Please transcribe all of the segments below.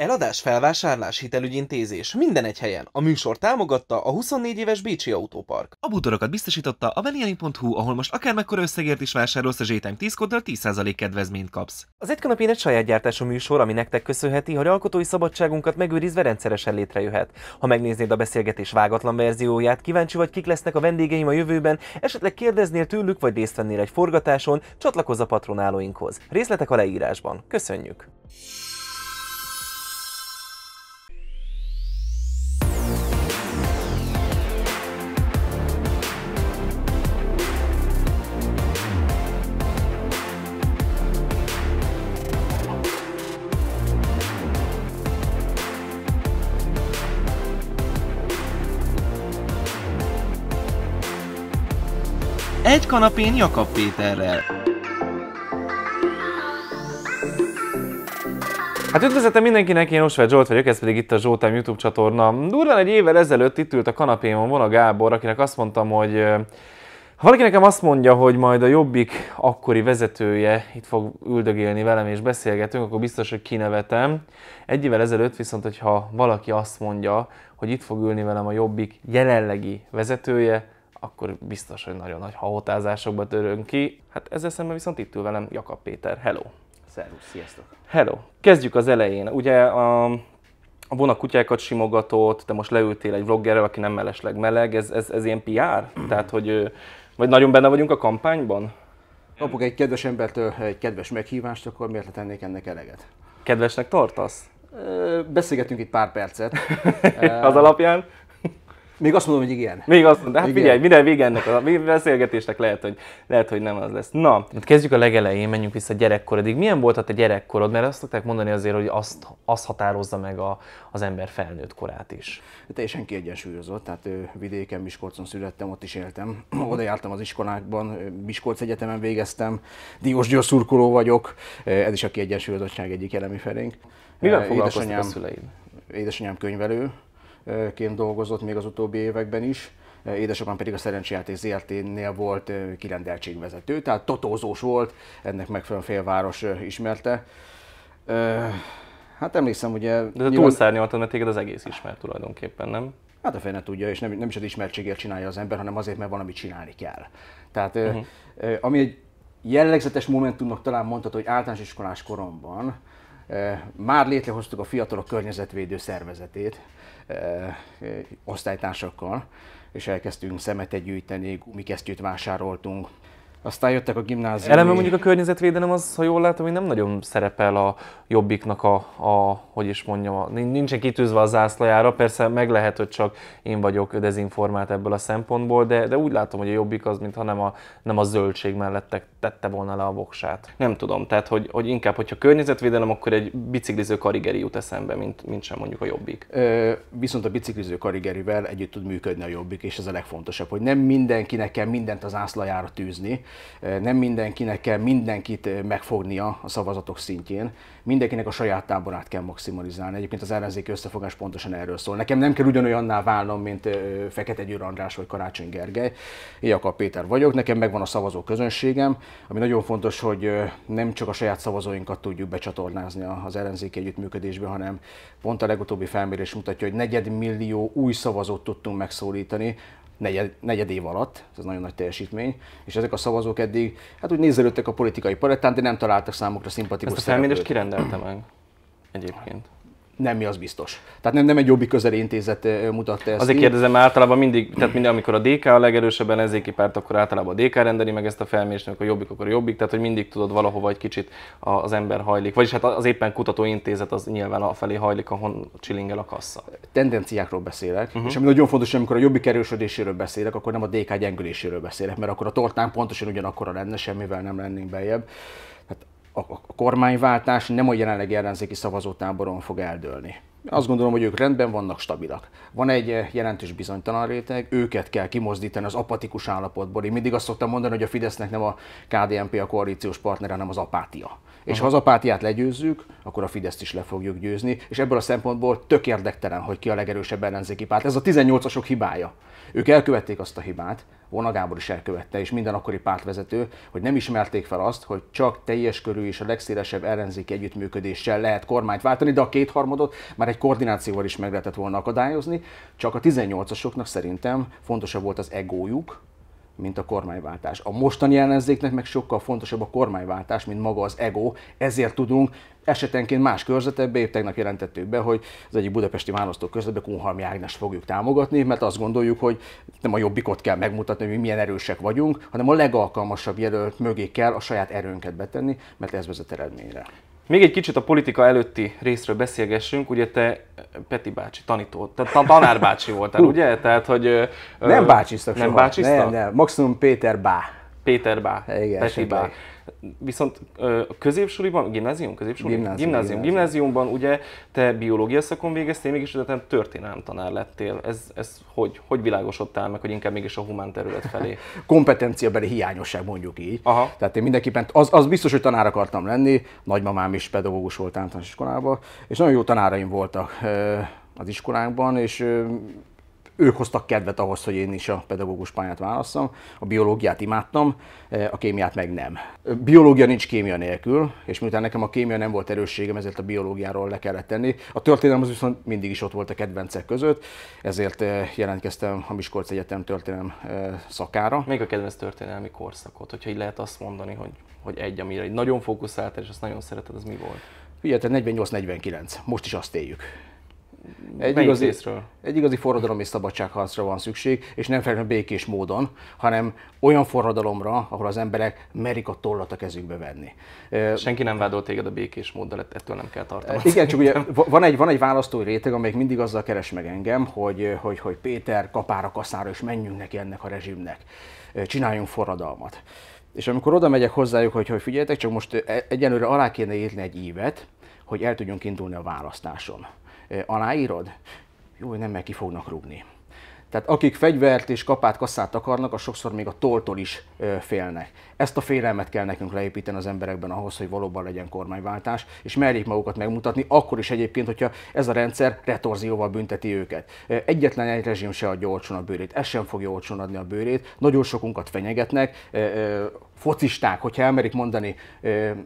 Eladás, felvásárlás, hitelügyintézés, minden egy helyen. A műsor támogatta a 24 éves Bécsi Autópark. A bútorokat biztosította a veliani.hu, ahol most akár mekkora összegért is vásárolsz a Zsétem 10 kóddal 10% kedvezményt kapsz. Az egy kanapén egy saját gyártású műsor, ami nektek köszönheti, hogy alkotói szabadságunkat megőrizve rendszeresen létrejöhet. Ha megnéznéd a beszélgetés vágatlan verzióját, kíváncsi vagy kik lesznek a vendégeim a jövőben, esetleg kérdeznél tőlük vagy részt vennél egy forgatáson, csatlakozz a patronálóinkhoz. Részletek a leírásban. Köszönjük! kanapén Jakab Péterrel. Hát üdvözletem mindenkinek, én Osvágy Zsolt vagyok, ez pedig itt a Zsoltám YouTube csatorna. Durván egy évvel ezelőtt itt ült a kanapémon Vona Gábor, akinek azt mondtam, hogy ha valaki nekem azt mondja, hogy majd a Jobbik akkori vezetője itt fog üldögélni velem és beszélgetünk, akkor biztos, hogy kinevetem. Egy évvel ezelőtt viszont, hogyha valaki azt mondja, hogy itt fog ülni velem a Jobbik jelenlegi vezetője, akkor biztos, hogy nagyon nagy haotázásokba törünk ki. Hát ezzel szemben viszont itt ül velem Jakab Péter. Hello! Szervusz, sziasztok! Hello! Kezdjük az elején. Ugye a a vonat kutyákat simogatott, te most leültél egy vloggerrel, aki nem mellesleg meleg, ez, ez, ez ilyen PR? Mm. Tehát, hogy vagy nagyon benne vagyunk a kampányban? Kapok egy kedves embertől egy kedves meghívást, akkor miért le tennék ennek eleget? Kedvesnek tartasz? Beszélgetünk itt pár percet. az alapján? Még azt mondom, hogy igen. Még azt mondom, de hát igen. figyelj, minden vége ennek a beszélgetésnek lehet hogy, lehet, hogy nem az lesz. Na. Hát kezdjük a legelején, menjünk vissza gyerekkorodig. Milyen volt a te gyerekkorod? Mert azt szokták mondani azért, hogy azt, azt határozza meg a, az ember felnőtt korát is. Teljesen kiegyensúlyozott, tehát vidéken, Miskolcon születtem, ott is éltem. Oda jártam az iskolákban, Miskolc Egyetemen végeztem, Diós szurkoló vagyok. Ez is a kiegyensúlyozottság egyik elemi felénk. Mivel foglalkoztak a szüleim? Édesanyám könyvelő, ként dolgozott még az utóbbi években is. Eh, édesapám pedig a Szerencsejáték ZRT-nél volt eh, kirendeltségvezető, tehát totózós volt, ennek megfelelően félváros eh, ismerte. Hát emlékszem, ugye... De nyilván... túlszárnyaltan, mert téged az egész ismert tulajdonképpen, nem? Hát a fene tudja, és nem, nem is az ismertségért csinálja az ember, hanem azért, mert valamit csinálni kell. Tehát uh-huh. ami egy jellegzetes momentumnak talán mondható, hogy általános iskolás koromban már létrehoztuk a fiatalok környezetvédő szervezetét, Eh, osztálytársakkal, és elkezdtünk szemetet gyűjteni, gumikesztyűt vásároltunk, aztán jöttek a gimnáziumi... Eleme mondjuk a környezetvédelem az, ha jól látom, hogy nem nagyon szerepel a jobbiknak a, a hogy is mondjam, nincsen kitűzve a zászlajára, persze meg lehet, hogy csak én vagyok dezinformált ebből a szempontból, de, de úgy látom, hogy a jobbik az, mintha nem a, nem a zöldség mellett tette volna le a voksát. Nem tudom, tehát hogy, hogy inkább, hogyha környezetvédelem, akkor egy bicikliző karigeri jut eszembe, mint, mint sem mondjuk a jobbik. Ö, viszont a bicikliző karigerivel együtt tud működni a jobbik, és ez a legfontosabb, hogy nem mindenkinek kell mindent az zászlajára tűzni, nem mindenkinek kell mindenkit megfognia a szavazatok szintjén, mindenkinek a saját táborát kell maximalizálni. Egyébként az ellenzéki összefogás pontosan erről szól. Nekem nem kell ugyanolyanná válnom, mint Fekete Győr András vagy Karácsony Gergely. Éjjaka Péter vagyok, nekem megvan a szavazó közönségem, ami nagyon fontos, hogy nem csak a saját szavazóinkat tudjuk becsatornázni az ellenzéki együttműködésbe, hanem pont a legutóbbi felmérés mutatja, hogy negyedmillió új szavazót tudtunk megszólítani, negyed, negyed év alatt, ez nagyon nagy teljesítmény, és ezek a szavazók eddig, hát úgy nézelődtek a politikai palettán, de nem találtak számukra szimpatikus Ezt a felmérést kirendelte meg egyébként nem mi az biztos. Tehát nem, nem egy közeli intézet mutatta ezt. Azért ki. kérdezem, általában mindig, tehát mindig, amikor a DK a legerősebb ellenzéki párt, akkor általában a DK rendeli meg ezt a felmérést, amikor a jobbik, akkor a jobbik, tehát hogy mindig tudod valahova egy kicsit az ember hajlik. Vagyis hát az éppen kutatóintézet az nyilván felé hajlik, ahon csilingel a kassa. Tendenciákról beszélek, uh-huh. és ami nagyon fontos, amikor a jobbik erősödéséről beszélek, akkor nem a DK gyengüléséről beszélek, mert akkor a tortán pontosan ugyanakkor lenne, semmivel nem lennénk beljebb a, a kormányváltás nem a jelenlegi ellenzéki szavazótáboron fog eldőlni. Azt gondolom, hogy ők rendben vannak, stabilak. Van egy eh, jelentős bizonytalan réteg, őket kell kimozdítani az apatikus állapotból. Én mindig azt szoktam mondani, hogy a Fidesznek nem a KDNP a koalíciós partnere, hanem az apátia. És Aha. ha az apátiát legyőzzük, akkor a Fideszt is le fogjuk győzni, és ebből a szempontból tök érdektelen, hogy ki a legerősebb ellenzéki párt. Ez a 18-asok hibája. Ők elkövették azt a hibát, Vona Gábor is elkövette, és minden akkori pártvezető, hogy nem ismerték fel azt, hogy csak teljes körű és a legszélesebb ellenzéki együttműködéssel lehet kormányt váltani, de a kétharmadot már egy koordinációval is meg lehetett volna akadályozni, csak a 18-asoknak szerintem fontosabb volt az egójuk, mint a kormányváltás. A mostani ellenzéknek meg sokkal fontosabb a kormányváltás, mint maga az ego, ezért tudunk esetenként más körzetekbe, épp tegnap jelentettük be, hogy az egyik budapesti választókörzetbe Kunhalmi Ágnes fogjuk támogatni, mert azt gondoljuk, hogy nem a jobbikot kell megmutatni, hogy mi milyen erősek vagyunk, hanem a legalkalmasabb jelölt mögé kell a saját erőnket betenni, mert ez vezet eredményre. Még egy kicsit a politika előtti részről beszélgessünk. Ugye te Peti bácsi tanító, tehát tanárbácsi voltál, ugye? Tehát, hogy... Nem bácsisztak Nem bácsisztak? Nem, nem. Maximum Péter Bá. Péter Bá. Igen, Peti Bá viszont a középsúliban, gimnázium, középsúli? Gimnázium, gimnázium. gimnázium. Gimnáziumban ugye te biológia szakon végeztél, mégis utána történelem tanár lettél. Ez, ez hogy, hogy világosodtál meg, hogy inkább mégis a humán terület felé? Kompetenciabeli hiányosság mondjuk így. Aha. Tehát én mindenképpen, az, az biztos, hogy tanár akartam lenni, nagymamám is pedagógus volt általános iskolában, és nagyon jó tanáraim voltak az iskolánkban, és ők hoztak kedvet ahhoz, hogy én is a pedagógus pályát válasszam. A biológiát imádtam, eh, a kémiát meg nem. Biológia nincs kémia nélkül, és miután nekem a kémia nem volt erősségem, ezért a biológiáról le kellett tenni. A történelem az viszont mindig is ott volt a kedvencek között, ezért eh, jelentkeztem a Miskolc Egyetem történelem eh, szakára. Még a kedvenc történelmi korszakot, hogyha így lehet azt mondani, hogy, hogy egy, amire nagyon fókuszáltál, és azt nagyon szereted, az mi volt? Figyelj, 48-49, most is azt éljük egy igazi, Egy igazi forradalom és szabadságharcra van szükség, és nem feltétlenül békés módon, hanem olyan forradalomra, ahol az emberek merik a tollat a kezükbe venni. Senki nem vádolt téged a békés móddal, ettől nem kell tartanod. Igen, csak ugye van egy, van egy választói réteg, amelyik mindig azzal keres meg engem, hogy, hogy, hogy Péter kapára, kaszára, és menjünk neki ennek a rezsimnek. Csináljunk forradalmat. És amikor oda megyek hozzájuk, hogy, hogy figyeljetek, csak most e- egyenlőre alá kéne írni egy ívet, hogy el tudjunk indulni a választáson aláírod? Jó, nem, mert ki fognak rúgni. Tehát akik fegyvert és kapát, kasszát akarnak, az sokszor még a toltól is félnek. Ezt a félelmet kell nekünk leépíteni az emberekben ahhoz, hogy valóban legyen kormányváltás, és merjék magukat megmutatni, akkor is egyébként, hogyha ez a rendszer retorzióval bünteti őket. Egyetlen egy rezsim se adja olcsón a bőrét, ez sem fogja olcsón adni a bőrét, nagyon sokunkat fenyegetnek, focisták, hogyha elmerik mondani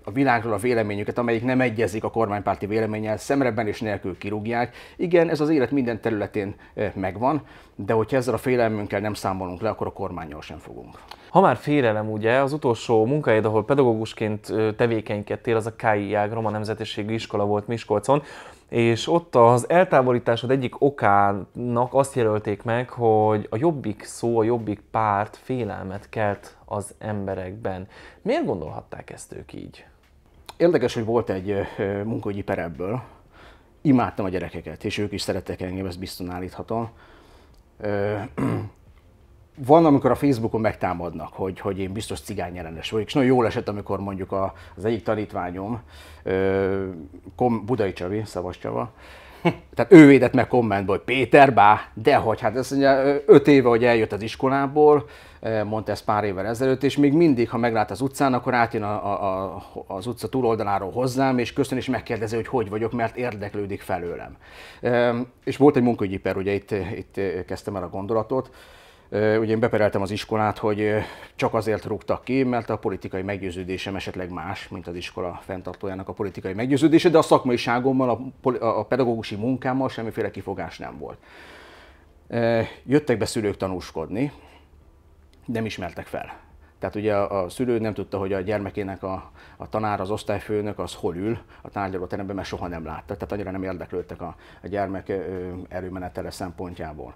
a világról a véleményüket, amelyik nem egyezik a kormánypárti véleménnyel, szemreben és nélkül kirúgják. Igen, ez az élet minden területén megvan, de hogyha ezzel a félelmünkkel nem számolunk le, akkor a kormányjal sem fogunk. Ha már félelem, ugye, az utolsó munkahelyed, ahol pedagógusként tevékenykedtél, az a KI Ág, Roma Nemzetiségű Iskola volt Miskolcon és ott az eltávolításod egyik okának azt jelölték meg, hogy a jobbik szó, a jobbik párt félelmet kelt az emberekben. Miért gondolhatták ezt ők így? Érdekes, hogy volt egy munkahogyi perebből. Imádtam a gyerekeket, és ők is szerettek engem, ezt biztosan állíthatom van, amikor a Facebookon megtámadnak, hogy, hogy én biztos ellenes vagyok, és nagyon jól esett, amikor mondjuk a, az egyik tanítványom, ö, kom, Budai Csavi, Szavas Csava, tehát ő védett meg kommentbe, hogy Péter, bá, dehogy, hát ez mondja, öt éve, hogy eljött az iskolából, mondta ezt pár évvel ezelőtt, és még mindig, ha meglát az utcán, akkor átjön a, a, a, az utca túloldaláról hozzám, és köszön és megkérdezi, hogy hogy vagyok, mert érdeklődik felőlem. És volt egy munkaügyi per, ugye itt, itt kezdtem el a gondolatot, ugye én bepereltem az iskolát, hogy csak azért rúgtak ki, mert a politikai meggyőződésem esetleg más, mint az iskola fenntartójának a politikai meggyőződése, de a szakmaiságommal, a pedagógusi munkámmal semmiféle kifogás nem volt. Jöttek be szülők tanúskodni, nem ismertek fel. Tehát ugye a szülő nem tudta, hogy a gyermekének a, a tanár, az osztályfőnök az hol ül a tárgyalóteremben, mert soha nem látta. Tehát annyira nem érdeklődtek a, a gyermek erőmenetele szempontjából.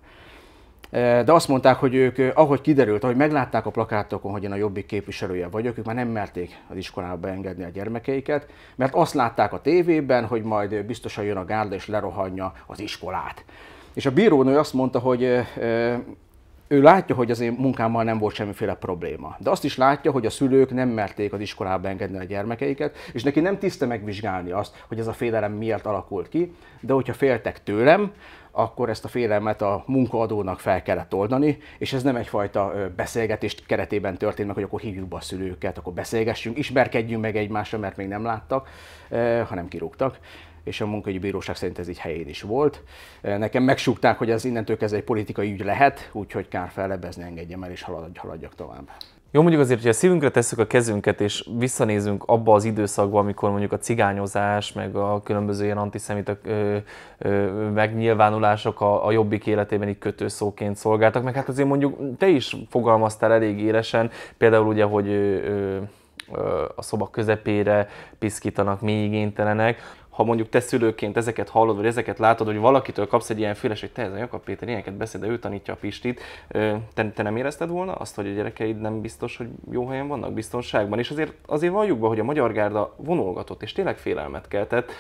Eh, de azt mondták, hogy ők, eh, ahogy kiderült, ahogy meglátták a plakátokon, hogy én a jobbik képviselője vagyok, ők már nem merték az iskolába beengedni a gyermekeiket, mert azt látták a tévében, hogy majd biztosan jön a gárda és lerohanja az iskolát. És a bírónő azt mondta, hogy eh, ő látja, hogy az én munkámmal nem volt semmiféle probléma. De azt is látja, hogy a szülők nem merték az iskolába engedni a gyermekeiket, és neki nem tiszte megvizsgálni azt, hogy ez a félelem miért alakult ki, de hogyha féltek tőlem, akkor ezt a félelmet a munkaadónak fel kellett oldani, és ez nem egyfajta beszélgetést keretében történt meg, hogy akkor hívjuk be a szülőket, akkor beszélgessünk, ismerkedjünk meg egymásra, mert még nem láttak, hanem kirúgtak és a munkaügyi bíróság szerint ez így helyén is volt. Nekem megsúgták, hogy ez innentől kezdve egy politikai ügy lehet, úgyhogy kár fellebezni engedjem el, és haladj, haladjak tovább. Jó, mondjuk azért, hogyha a szívünkre tesszük a kezünket, és visszanézünk abba az időszakba, amikor mondjuk a cigányozás, meg a különböző ilyen antiszemita megnyilvánulások a, a jobbik életében így kötőszóként szolgáltak, meg hát azért mondjuk te is fogalmaztál elég élesen, például ugye, hogy ö, ö, a szoba közepére piszkítanak igénytelenek ha mondjuk te szülőként ezeket hallod, vagy ezeket látod, hogy valakitől kapsz egy ilyen füles, hogy te ez a Jakab Péter ilyeneket beszél, de ő tanítja a Pistit, te, te nem érezted volna azt, hogy a gyerekeid nem biztos, hogy jó helyen vannak, biztonságban? És azért, azért valljuk be, hogy a magyar gárda vonulgatott, és tényleg félelmet keltett.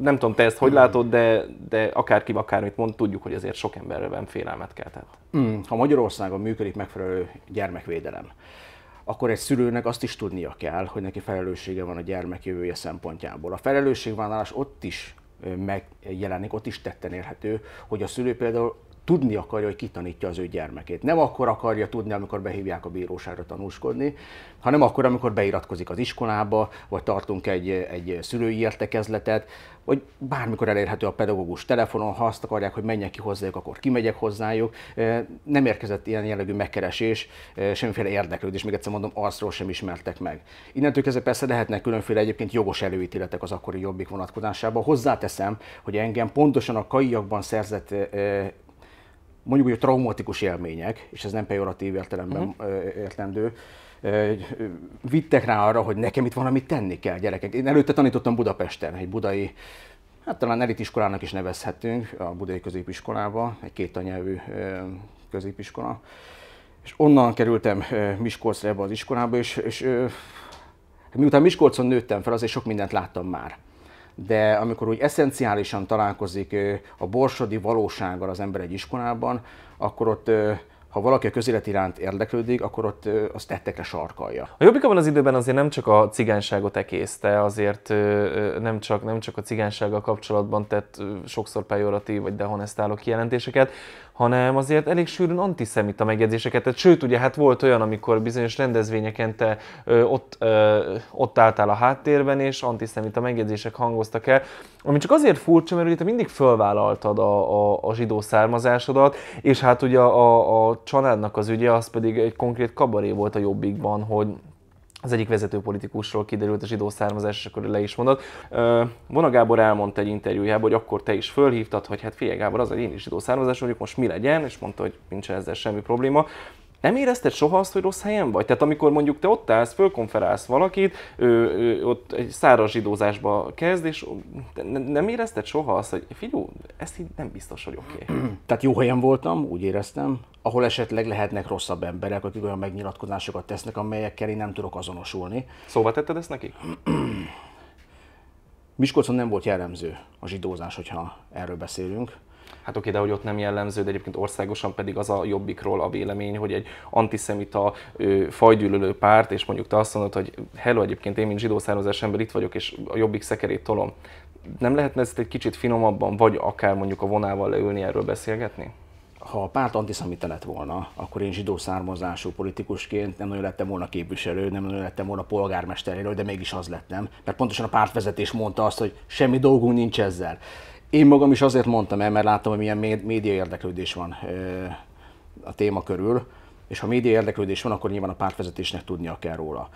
Nem tudom, te ezt hogy látod, de, de akárki akármit mond, tudjuk, hogy azért sok emberben félelmet keltett. Hmm, ha Magyarországon működik megfelelő gyermekvédelem, akkor egy szülőnek azt is tudnia kell, hogy neki felelőssége van a gyermek jövője szempontjából. A felelősségvállalás ott is megjelenik, ott is tetten érhető, hogy a szülő például tudni akarja, hogy kitanítja az ő gyermekét. Nem akkor akarja tudni, amikor behívják a bíróságra tanúskodni, hanem akkor, amikor beiratkozik az iskolába, vagy tartunk egy, egy szülői értekezletet, vagy bármikor elérhető a pedagógus telefonon, ha azt akarják, hogy menjek ki hozzájuk, akkor kimegyek hozzájuk. Nem érkezett ilyen jellegű megkeresés, semmiféle érdeklődés, még egyszer mondom, arról sem ismertek meg. Innentől kezdve persze lehetnek különféle egyébként jogos előítéletek az akkori jobbik vonatkozásában. Hozzáteszem, hogy engem pontosan a kaiakban szerzett mondjuk úgy, traumatikus élmények, és ez nem pejoratív értelemben uh-huh. értendő, vittek rá arra, hogy nekem itt valamit tenni kell, gyerekek. Én előtte tanítottam Budapesten, egy budai, hát talán elitiskolának is nevezhetünk, a budai középiskolába, egy kétanyelvű középiskola. És onnan kerültem Miskolcra ebbe az iskolába, és, és miután Miskolcon nőttem fel, azért sok mindent láttam már de amikor úgy eszenciálisan találkozik a borsodi valósággal az ember egy iskolában, akkor ott ha valaki a közélet iránt érdeklődik, akkor ott azt tettekre sarkalja. A abban az időben azért nem csak a cigányságot ekészte, azért nem csak, nem csak a cigánysággal kapcsolatban tett sokszor pejoratív vagy dehonestáló kijelentéseket, hanem azért elég sűrűn antiszemita megjegyzéseket Tehát Sőt, ugye hát volt olyan, amikor bizonyos rendezvényeken te ö, ott, ö, ott álltál a háttérben, és antiszemita megjegyzések hangoztak el, ami csak azért furcsa, mert ugye te mindig fölvállaltad a, a, a zsidó származásodat, és hát ugye a, a, a családnak az ügye, az pedig egy konkrét kabaré volt a jobbikban, hogy az egyik vezető politikusról kiderült a zsidó származás, és akkor le is mondott. Vona Gábor elmondta egy interjújában, hogy akkor te is fölhívtad, hogy hát figyelj Gábor, az, hogy én is zsidó származás vagyok, most mi legyen, és mondta, hogy nincs ezzel semmi probléma. Nem érezted soha azt, hogy rossz helyen vagy? Tehát amikor mondjuk te ott állsz, fölkonferálsz valakit, ő, ő, ott egy száraz zsidózásba kezd, és nem érezted soha azt, hogy figyú, ez így nem biztos, hogy oké. Okay. Tehát jó helyen voltam, úgy éreztem, ahol esetleg lehetnek rosszabb emberek, akik olyan megnyilatkozásokat tesznek, amelyekkel én nem tudok azonosulni. Szóval tetted ezt nekik? Miskolcon nem volt jellemző a zsidózás, hogyha erről beszélünk. Hát oké, de hogy ott nem jellemző, de egyébként országosan pedig az a jobbikról a vélemény, hogy egy antiszemita ö, fajgyűlölő párt, és mondjuk te azt mondod, hogy hello, egyébként én, mint zsidó származás ember itt vagyok, és a jobbik szekerét tolom. Nem lehetne ezt egy kicsit finomabban, vagy akár mondjuk a vonával leülni, erről beszélgetni? ha a párt antiszemita lett volna, akkor én zsidó származású politikusként nem nagyon lettem volna képviselő, nem nagyon lettem volna polgármester de mégis az lettem. Mert pontosan a pártvezetés mondta azt, hogy semmi dolgunk nincs ezzel. Én magam is azért mondtam el, mert láttam, hogy milyen média érdeklődés van a téma körül, és ha média érdeklődés van, akkor nyilván a pártvezetésnek tudnia kell róla.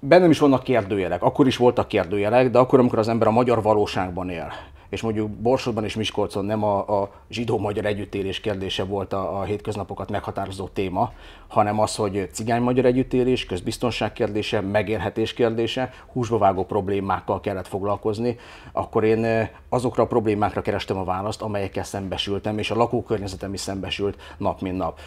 Bennem is vannak kérdőjelek, akkor is voltak kérdőjelek, de akkor, amikor az ember a magyar valóságban él, és mondjuk Borsodban és Miskolcon nem a, a zsidó-magyar együttélés kérdése volt a, a hétköznapokat meghatározó téma, hanem az, hogy cigány-magyar együttélés, közbiztonság kérdése, megélhetés kérdése, húsba vágó problémákkal kellett foglalkozni, akkor én azokra a problémákra kerestem a választ, amelyekkel szembesültem, és a lakókörnyezetem is szembesült nap, mint nap.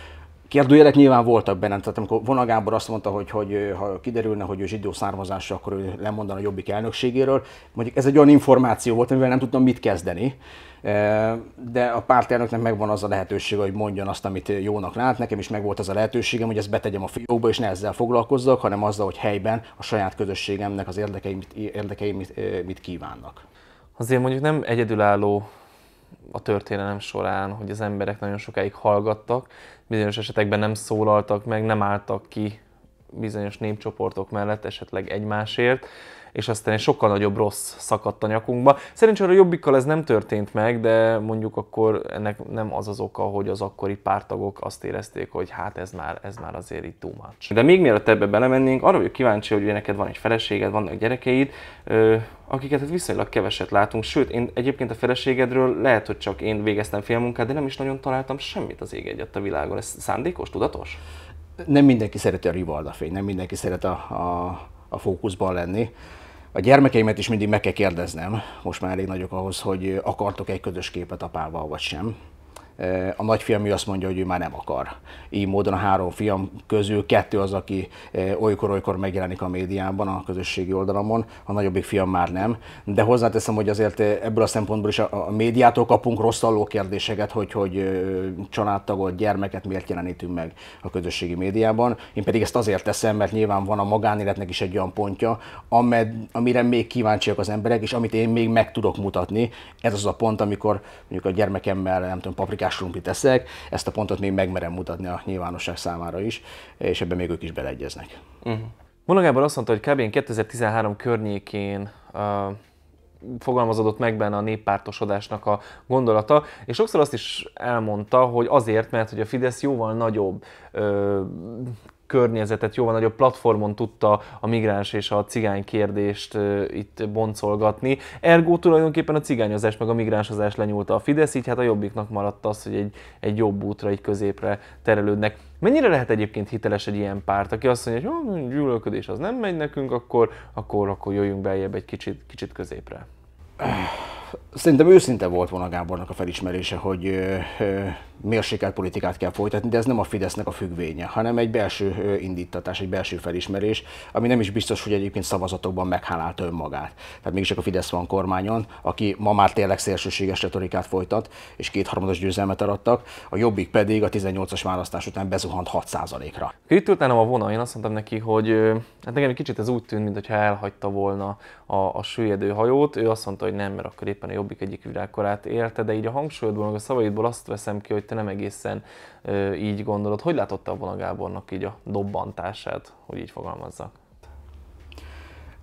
Kérdőjelek nyilván voltak benne, tehát amikor Vona Gábor azt mondta, hogy, hogy ha kiderülne, hogy ő zsidó származása, akkor ő lemondana a Jobbik elnökségéről. Mondjuk ez egy olyan információ volt, amivel nem tudtam mit kezdeni, de a pártelnöknek megvan az a lehetősége, hogy mondjon azt, amit jónak lát. Nekem is megvolt az a lehetőségem, hogy ezt betegyem a fiókba, és ne ezzel foglalkozzak, hanem azzal, hogy helyben a saját közösségemnek az érdekeimit, érdekeim mit, mit kívánnak. Azért mondjuk nem egyedülálló a történelem során, hogy az emberek nagyon sokáig hallgattak, bizonyos esetekben nem szólaltak meg, nem álltak ki bizonyos népcsoportok mellett, esetleg egymásért és aztán egy sokkal nagyobb rossz szakadt a nyakunkba. Szerencsére a jobbikkal ez nem történt meg, de mondjuk akkor ennek nem az az oka, hogy az akkori pártagok azt érezték, hogy hát ez már, ez már azért itt túl much. De még mielőtt ebbe belemennénk, arra vagyok kíváncsi, hogy neked van egy feleséged, vannak gyerekeid, akiket hát viszonylag keveset látunk, sőt, én egyébként a feleségedről lehet, hogy csak én végeztem félmunkát, de nem is nagyon találtam semmit az ég egyet a világon. Ez szándékos, tudatos? Nem mindenki szereti a rivalda fény, nem mindenki szeret a, a, a fókuszban lenni. A gyermekeimet is mindig meg kell kérdeznem, most már elég nagyok ahhoz, hogy akartok egy közös képet apával vagy sem. Eh, a nagyfiam azt mondja, hogy ő már nem akar. Így módon a három fiam közül kettő az, aki eh, olykor-olykor megjelenik a médiában, a közösségi oldalamon, a nagyobbik fiam már nem. De hozzáteszem, hogy azért eh, ebből a szempontból is a, a médiától kapunk rossz alló kérdéseket, hogy, hogy családtagot, gyermeket miért jelenítünk meg a közösségi médiában. Én pedig ezt azért teszem, mert nyilván van a magánéletnek is egy olyan pontja, amed, amire még kíváncsiak az emberek, és amit én még meg tudok mutatni. Ez az a pont, amikor mondjuk a gyermekemmel, nem tudom, paprikát máskás rumpit eszek, ezt a pontot még megmerem mutatni a nyilvánosság számára is, és ebben még ők is beleegyeznek. Uh-huh. Mhm. Monagábor azt mondta, hogy kb. 2013 környékén uh, fogalmazódott meg benne a néppártosodásnak a gondolata, és sokszor azt is elmondta, hogy azért, mert hogy a Fidesz jóval nagyobb ö, környezetet, jóval nagyobb platformon tudta a migráns és a cigány kérdést itt boncolgatni. Ergo tulajdonképpen a cigányozás meg a migránsozás lenyúlta a Fidesz, így hát a jobbiknak maradt az, hogy egy, egy jobb útra, egy középre terelődnek. Mennyire lehet egyébként hiteles egy ilyen párt, aki azt mondja, hogy gyűlölködés az nem megy nekünk, akkor, akkor, akkor jöjjünk beljebb egy kicsit, kicsit középre? Öh. Szerintem őszinte volt volna Gábornak a felismerése, hogy mérsékelt politikát kell folytatni, de ez nem a Fidesznek a függvénye, hanem egy belső indítatás, egy belső felismerés, ami nem is biztos, hogy egyébként szavazatokban meghálálta önmagát. Tehát mégiscsak a Fidesz van kormányon, aki ma már tényleg szélsőséges retorikát folytat, és kétharmados győzelmet arattak, a jobbik pedig a 18-as választás után bezuhant 6%-ra. Itt ült a vonal, én azt mondtam neki, hogy hát nekem egy kicsit ez úgy tűnt, mintha elhagyta volna a, a süllyedő hajót, ő azt mondta, hogy nem, mert akkor éppen a Jobbik egyik virágkorát élte, de így a hangsúlyodból, meg a szavaidból azt veszem ki, hogy te nem egészen ö, így gondolod. Hogy látotta a Gábornak így a dobbantását, hogy így fogalmazzak?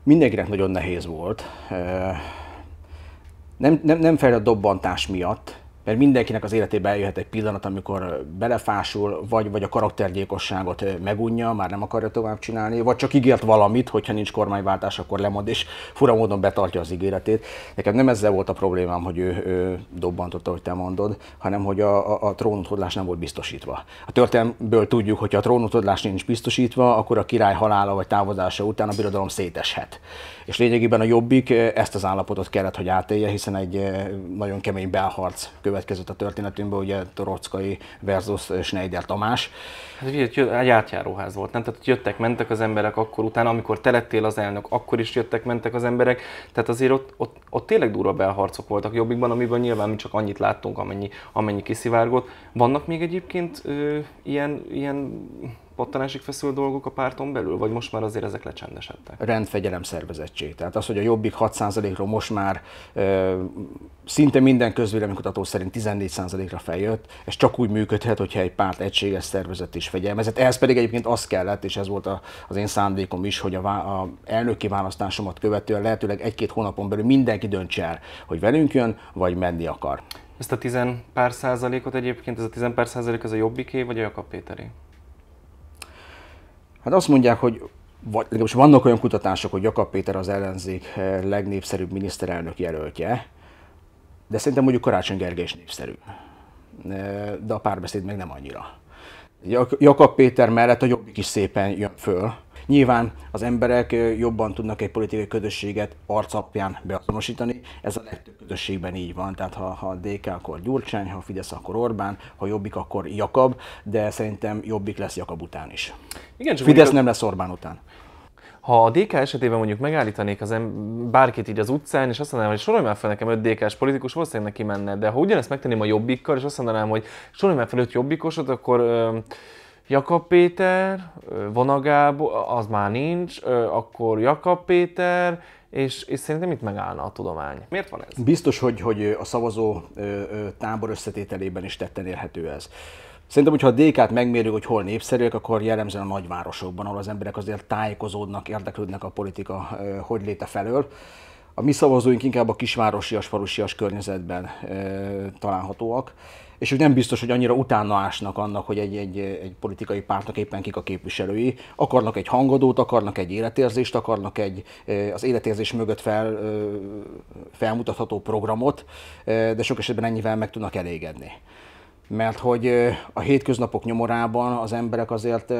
Mindenkinek nagyon nehéz volt. Nem, nem, nem fel a dobbantás miatt, mert mindenkinek az életében eljöhet egy pillanat, amikor belefásul, vagy, vagy a karaktergyilkosságot megunja, már nem akarja tovább csinálni, vagy csak ígért valamit, hogyha nincs kormányváltás, akkor lemond, és fura módon betartja az ígéretét. Nekem nem ezzel volt a problémám, hogy ő, ő dobbantotta, hogy te mondod, hanem hogy a, a, a trónutódlás nem volt biztosítva. A történelmből tudjuk, hogy ha a trónutódlás nincs biztosítva, akkor a király halála vagy távozása után a birodalom széteshet. És lényegében a Jobbik eh, ezt az állapotot kellett, hogy átélje, hiszen egy eh, nagyon kemény belharc következett a történetünkben, ugye Torockai versus Schneider Tamás. Hát ugye egy átjáróház volt, nem? Tehát jöttek, mentek az emberek akkor utána, amikor telettél az elnök, akkor is jöttek, mentek az emberek. Tehát azért ott, ott, ott tényleg durva belharcok voltak Jobbikban, amiben nyilván mi csak annyit láttunk, amennyi, amennyi kiszivárgott. Vannak még egyébként ö, ilyen, ilyen pattanásig feszült dolgok a párton belül, vagy most már azért ezek lecsendesedtek? Rendfegyelem szervezettség. Tehát az, hogy a jobbik 6%-ról most már ö, szinte minden közvéleménykutató szerint 14%-ra feljött, ez csak úgy működhet, hogyha egy párt egységes szervezet is fegyelmezett. Ehhez pedig egyébként az kellett, és ez volt a, az én szándékom is, hogy a, vá- a elnöki választásomat követően lehetőleg egy-két hónapon belül mindenki döntse el, hogy velünk jön, vagy menni akar. Ezt a tizen pár százalékot egyébként, ez a tizen pár százalék, az a jobbiké, vagy a Jakab Péteré? Hát azt mondják, hogy vagy legalábbis vannak olyan kutatások, hogy Jakab Péter az ellenzék eh, legnépszerűbb miniszterelnök jelöltje, de szerintem mondjuk Karácsony Gergely is népszerű. Eh, de a párbeszéd meg nem annyira. Jakab Péter mellett a Jobbik is szépen jön föl, Nyilván az emberek jobban tudnak egy politikai közösséget arcapján beazonosítani, ez a legtöbb közösségben így van, tehát ha, ha DK, akkor Gyurcsány, ha Fidesz, akkor Orbán, ha Jobbik, akkor Jakab, de szerintem Jobbik lesz Jakab után is. Igen, csak Fidesz nem lesz Orbán után ha a DK esetében mondjuk megállítanék az em- bárkit így az utcán, és azt mondanám, hogy sorolj már fel nekem 5 DK-s politikus, valószínűleg neki menne, de ha ugyanezt megtenném a jobbikkal, és azt mondanám, hogy sorolj már fel 5 jobbikosot, akkor ö- Jakab Péter, vonagából az már nincs, akkor Jakab Péter, és, és szerintem itt megállna a tudomány. Miért van ez? Biztos, hogy, hogy a szavazó tábor összetételében is tetten érhető ez. Szerintem, hogyha a DK-t megmérjük, hogy hol népszerűek, akkor jellemzően a nagyvárosokban, ahol az emberek azért tájékozódnak, érdeklődnek a politika hogy léte felől. A mi szavazóink inkább a kisvárosias, falusias környezetben találhatóak és hogy nem biztos, hogy annyira utána ásnak annak, hogy egy, egy, egy politikai pártnak éppen kik a képviselői. Akarnak egy hangadót, akarnak egy életérzést, akarnak egy az életérzés mögött fel, felmutatható programot, de sok esetben ennyivel meg tudnak elégedni. Mert hogy a hétköznapok nyomorában az emberek azért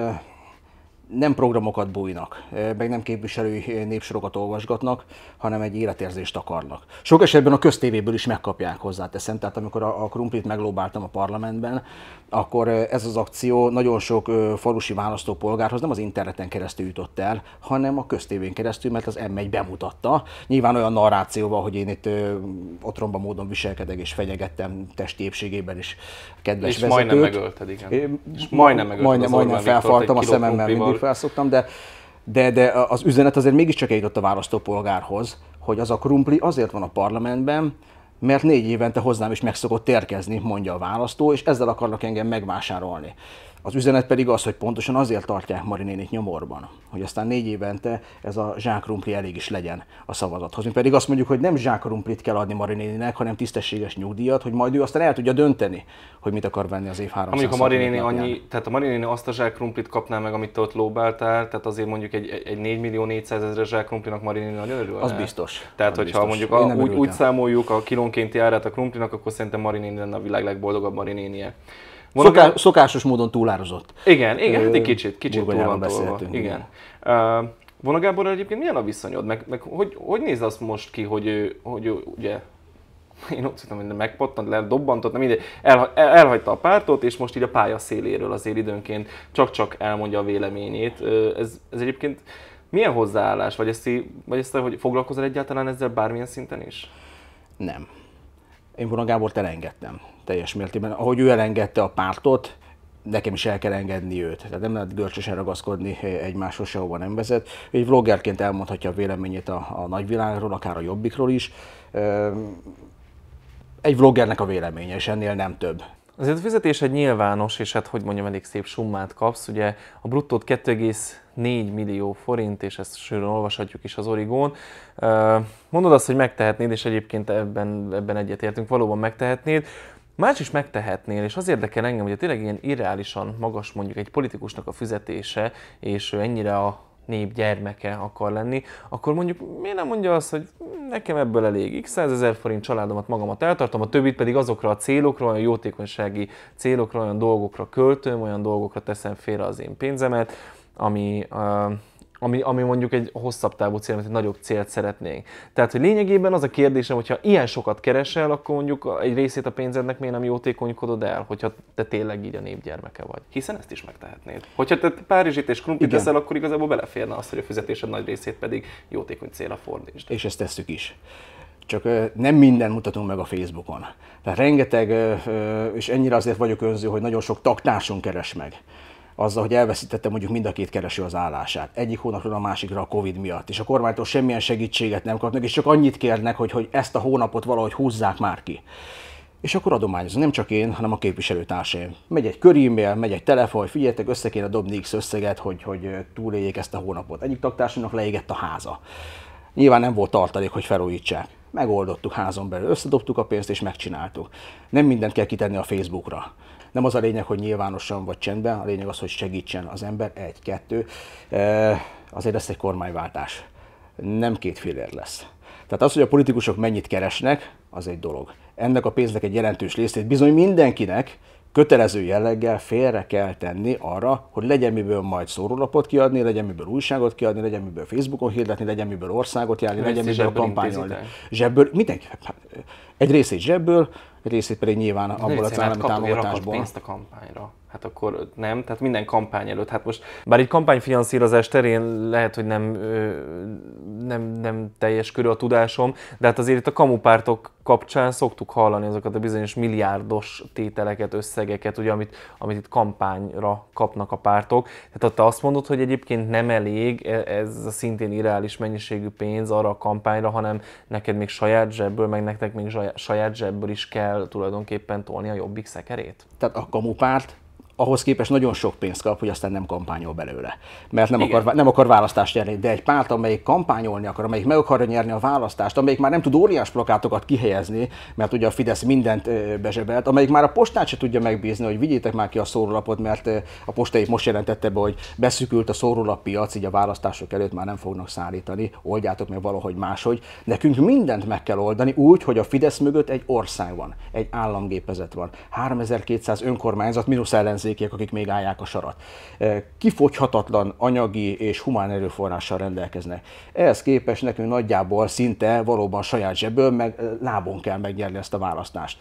nem programokat bújnak, meg nem képviselői népsorokat olvasgatnak, hanem egy életérzést akarnak. Sok esetben a köztévéből is megkapják hozzá, teszem, tehát amikor a, a krumplit meglóbáltam a parlamentben, akkor ez az akció nagyon sok falusi választópolgárhoz nem az interneten keresztül jutott el, hanem a köztévén keresztül, mert az M1 bemutatta. Nyilván olyan narrációval, hogy én itt otromba módon viselkedek és fenyegettem testi épségében is kedves és vezetőt. majdnem megölted, igen. Én, és majdnem megölted majdnem, majdnem felfartam a szememmel mindig felszoktam, de, de, de az üzenet azért mégiscsak eljutott a választópolgárhoz, hogy az a krumpli azért van a parlamentben, mert négy évente hozzám is meg szokott térkezni, mondja a választó, és ezzel akarnak engem megvásárolni. Az üzenet pedig az, hogy pontosan azért tartják Marinénit nyomorban, hogy aztán négy évente ez a zsákrumpli elég is legyen a szavazathoz. Mi pedig azt mondjuk, hogy nem zsákrumplit kell adni Marinéninek, hanem tisztességes nyugdíjat, hogy majd ő aztán el tudja dönteni, hogy mit akar venni az év három. Mondjuk a Marinéni annyi, tehát a Marinéni azt a zsákrumplit kapná meg, amit te ott lóbáltál, tehát azért mondjuk egy, egy 4 millió 400 ezer zsákrumplinak Marinéni nagyon örül. Az biztos. Tehát, az hogyha biztos. mondjuk a, úgy, úgy, számoljuk a kilónkénti árát a krumplinak, akkor szerintem Marinéni lenne a világ legboldogabb Marinénie. Van Szoká, Szokásos módon túlározott. Igen, igen, hát egy kicsit, kicsit túl van beszéltünk. Igen. Uh, Vona Gábor, egyébként milyen a viszonyod? Meg, meg hogy, hogy néz az most ki, hogy, ő, hogy ő, ugye én úgy szerintem, hogy megpattant, le, dobbantott, nem mindegy, elhagyta a pártot, és most így a pálya széléről azért időnként csak-csak elmondja a véleményét. Ez, ez egyébként milyen hozzáállás? Vagy ezt, vagy ezt hogy foglalkozol egyáltalán ezzel bármilyen szinten is? Nem. Én volna Gábort elengedtem teljes mértékben. Ahogy ő elengedte a pártot, nekem is el kell engedni őt. Tehát nem lehet görcsösen ragaszkodni eh, egymáshoz, sehova nem vezet. Egy vloggerként elmondhatja a véleményét a, a nagyvilágról, akár a jobbikról is. Ehm, egy vloggernek a véleménye, és ennél nem több. Azért a fizetés egy nyilvános, és hát hogy mondjam, elég szép summát kapsz. Ugye a bruttót 2,4 millió forint, és ezt sűrűn olvashatjuk is az Origón. Ehm, mondod azt, hogy megtehetnéd, és egyébként ebben, ebben egyetértünk, valóban megtehetnéd. Más is megtehetnél, és az érdekel engem, hogy tényleg ilyen irreálisan magas mondjuk egy politikusnak a fizetése, és ő ennyire a nép gyermeke akar lenni, akkor mondjuk miért nem mondja azt, hogy nekem ebből elég x ezer forint családomat magamat eltartom, a többit pedig azokra a célokra, olyan jótékonysági célokra, olyan dolgokra költöm, olyan dolgokra teszem félre az én pénzemet, ami uh, ami, ami mondjuk egy hosszabb távú cél, egy nagyobb célt szeretnénk. Tehát, hogy lényegében az a kérdésem, hogyha ilyen sokat keresel, akkor mondjuk egy részét a pénzednek miért nem jótékonykodod el, hogyha te tényleg így a népgyermeke vagy. Hiszen ezt is megtehetnéd. Hogyha te Párizsit és Krumpit teszel, akkor igazából beleférne az, hogy a fizetésed nagy részét pedig jótékony célra fordítsd. És ezt tesszük is csak nem minden mutatunk meg a Facebookon. Tehát rengeteg, és ennyire azért vagyok önző, hogy nagyon sok taktársunk keres meg azzal, hogy elveszítette mondjuk mind a két kereső az állását. Egyik hónapról a másikra a Covid miatt, és a kormánytól semmilyen segítséget nem kapnak, és csak annyit kérnek, hogy, hogy ezt a hónapot valahogy húzzák már ki. És akkor adományozom, nem csak én, hanem a képviselőtársaim. Megy egy körímél, megy egy telefon, hogy figyeljetek, össze kéne dobni X összeget, hogy, hogy túléljék ezt a hónapot. Egyik tagtársának leégett a háza. Nyilván nem volt tartalék, hogy felújítsák. Megoldottuk házon belül, összedobtuk a pénzt és megcsináltuk. Nem mindent kell kitenni a Facebookra. Nem az a lényeg, hogy nyilvánosan vagy csendben, a lényeg az, hogy segítsen az ember, egy, kettő. Azért lesz egy kormányváltás. Nem két fillér lesz. Tehát az, hogy a politikusok mennyit keresnek, az egy dolog. Ennek a pénznek egy jelentős részét bizony mindenkinek, kötelező jelleggel félre kell tenni arra, hogy legyen miből majd szórólapot kiadni, legyen miből újságot kiadni, legyen miből Facebookon hirdetni, legyen miből országot járni, Mert legyen miből kampányolni. Zsebből, mindenki. Hát, hát, egy részét zsebből, egy részét pedig nyilván abból a állami támogatásból. Pénzt a kampányra hát akkor nem, tehát minden kampány előtt. Hát most, bár egy kampányfinanszírozás terén lehet, hogy nem, nem, nem teljes körű a tudásom, de hát azért itt a kamupártok kapcsán szoktuk hallani azokat a bizonyos milliárdos tételeket, összegeket, ugye, amit, amit itt kampányra kapnak a pártok. Tehát te azt mondod, hogy egyébként nem elég e, ez a szintén irreális mennyiségű pénz arra a kampányra, hanem neked még saját zsebből, meg nektek még saját zsebből is kell tulajdonképpen tolni a jobbik szekerét? Tehát a kamupárt ahhoz képest nagyon sok pénzt kap, hogy aztán nem kampányol belőle. Mert nem, akar, nem akar választást nyerni. De egy párt, amelyik kampányolni akar, amelyik meg akarja nyerni a választást, amelyik már nem tud óriás plakátokat kihelyezni, mert ugye a Fidesz mindent bezsebelt, amelyik már a postát se tudja megbízni, hogy vigyétek már ki a szórólapot, mert a postai most jelentette be, hogy beszükült a szórólap piac, így a választások előtt már nem fognak szállítani, oldjátok meg valahogy máshogy. Nekünk mindent meg kell oldani úgy, hogy a Fidesz mögött egy ország van, egy államgépezet van. 3200 önkormányzat mínusz ellenzék ellenzékiek, akik még állják a sarat. Kifogyhatatlan anyagi és humán erőforrással rendelkeznek. Ehhez képest nekünk nagyjából szinte valóban saját zsebből, meg lábon kell megnyerni ezt a választást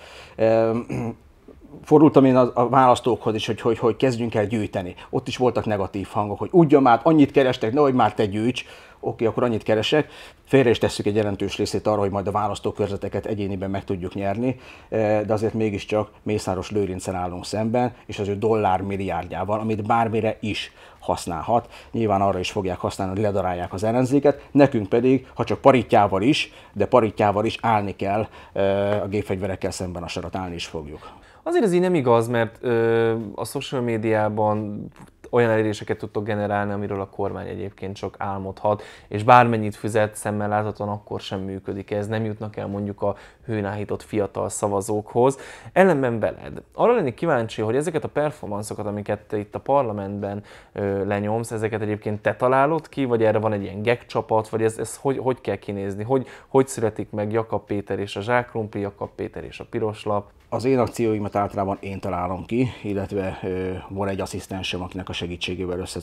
fordultam én a választókhoz is, hogy, hogy, hogy kezdjünk el gyűjteni. Ott is voltak negatív hangok, hogy ugyan már annyit kerestek, nehogy már te gyűjts oké, akkor annyit keresek, félre is tesszük egy jelentős részét arra, hogy majd a választókörzeteket egyéniben meg tudjuk nyerni, eh, de azért mégiscsak Mészáros Lőrincen állunk szemben, és az ő dollármilliárdjával, amit bármire is használhat. Nyilván arra is fogják használni, hogy ledarálják az ellenzéket, nekünk pedig, ha csak paritjával is, de paritjával is állni kell eh, a gépfegyverekkel szemben a sarat, állni is fogjuk. Azért ez így nem igaz, mert ö, a social médiában olyan eléréseket tudtok generálni, amiről a kormány egyébként csak álmodhat, és bármennyit fizet szemmel láthatóan akkor sem működik ez, nem jutnak el mondjuk a hőnáhított fiatal szavazókhoz. Ellenben veled. Arra lennék kíváncsi, hogy ezeket a performanszokat, amiket itt a parlamentben ö, lenyomsz, ezeket egyébként te találod ki, vagy erre van egy ilyen gag csapat, vagy ez, ez hogy, hogy kell kinézni, hogy, hogy születik meg Jakab Péter és a Zsákrumpli, Jakab Péter és a Piroslap. Az én akcióimat általában én találom ki, illetve ö, van egy asszisztensem, akinek a segítségével össze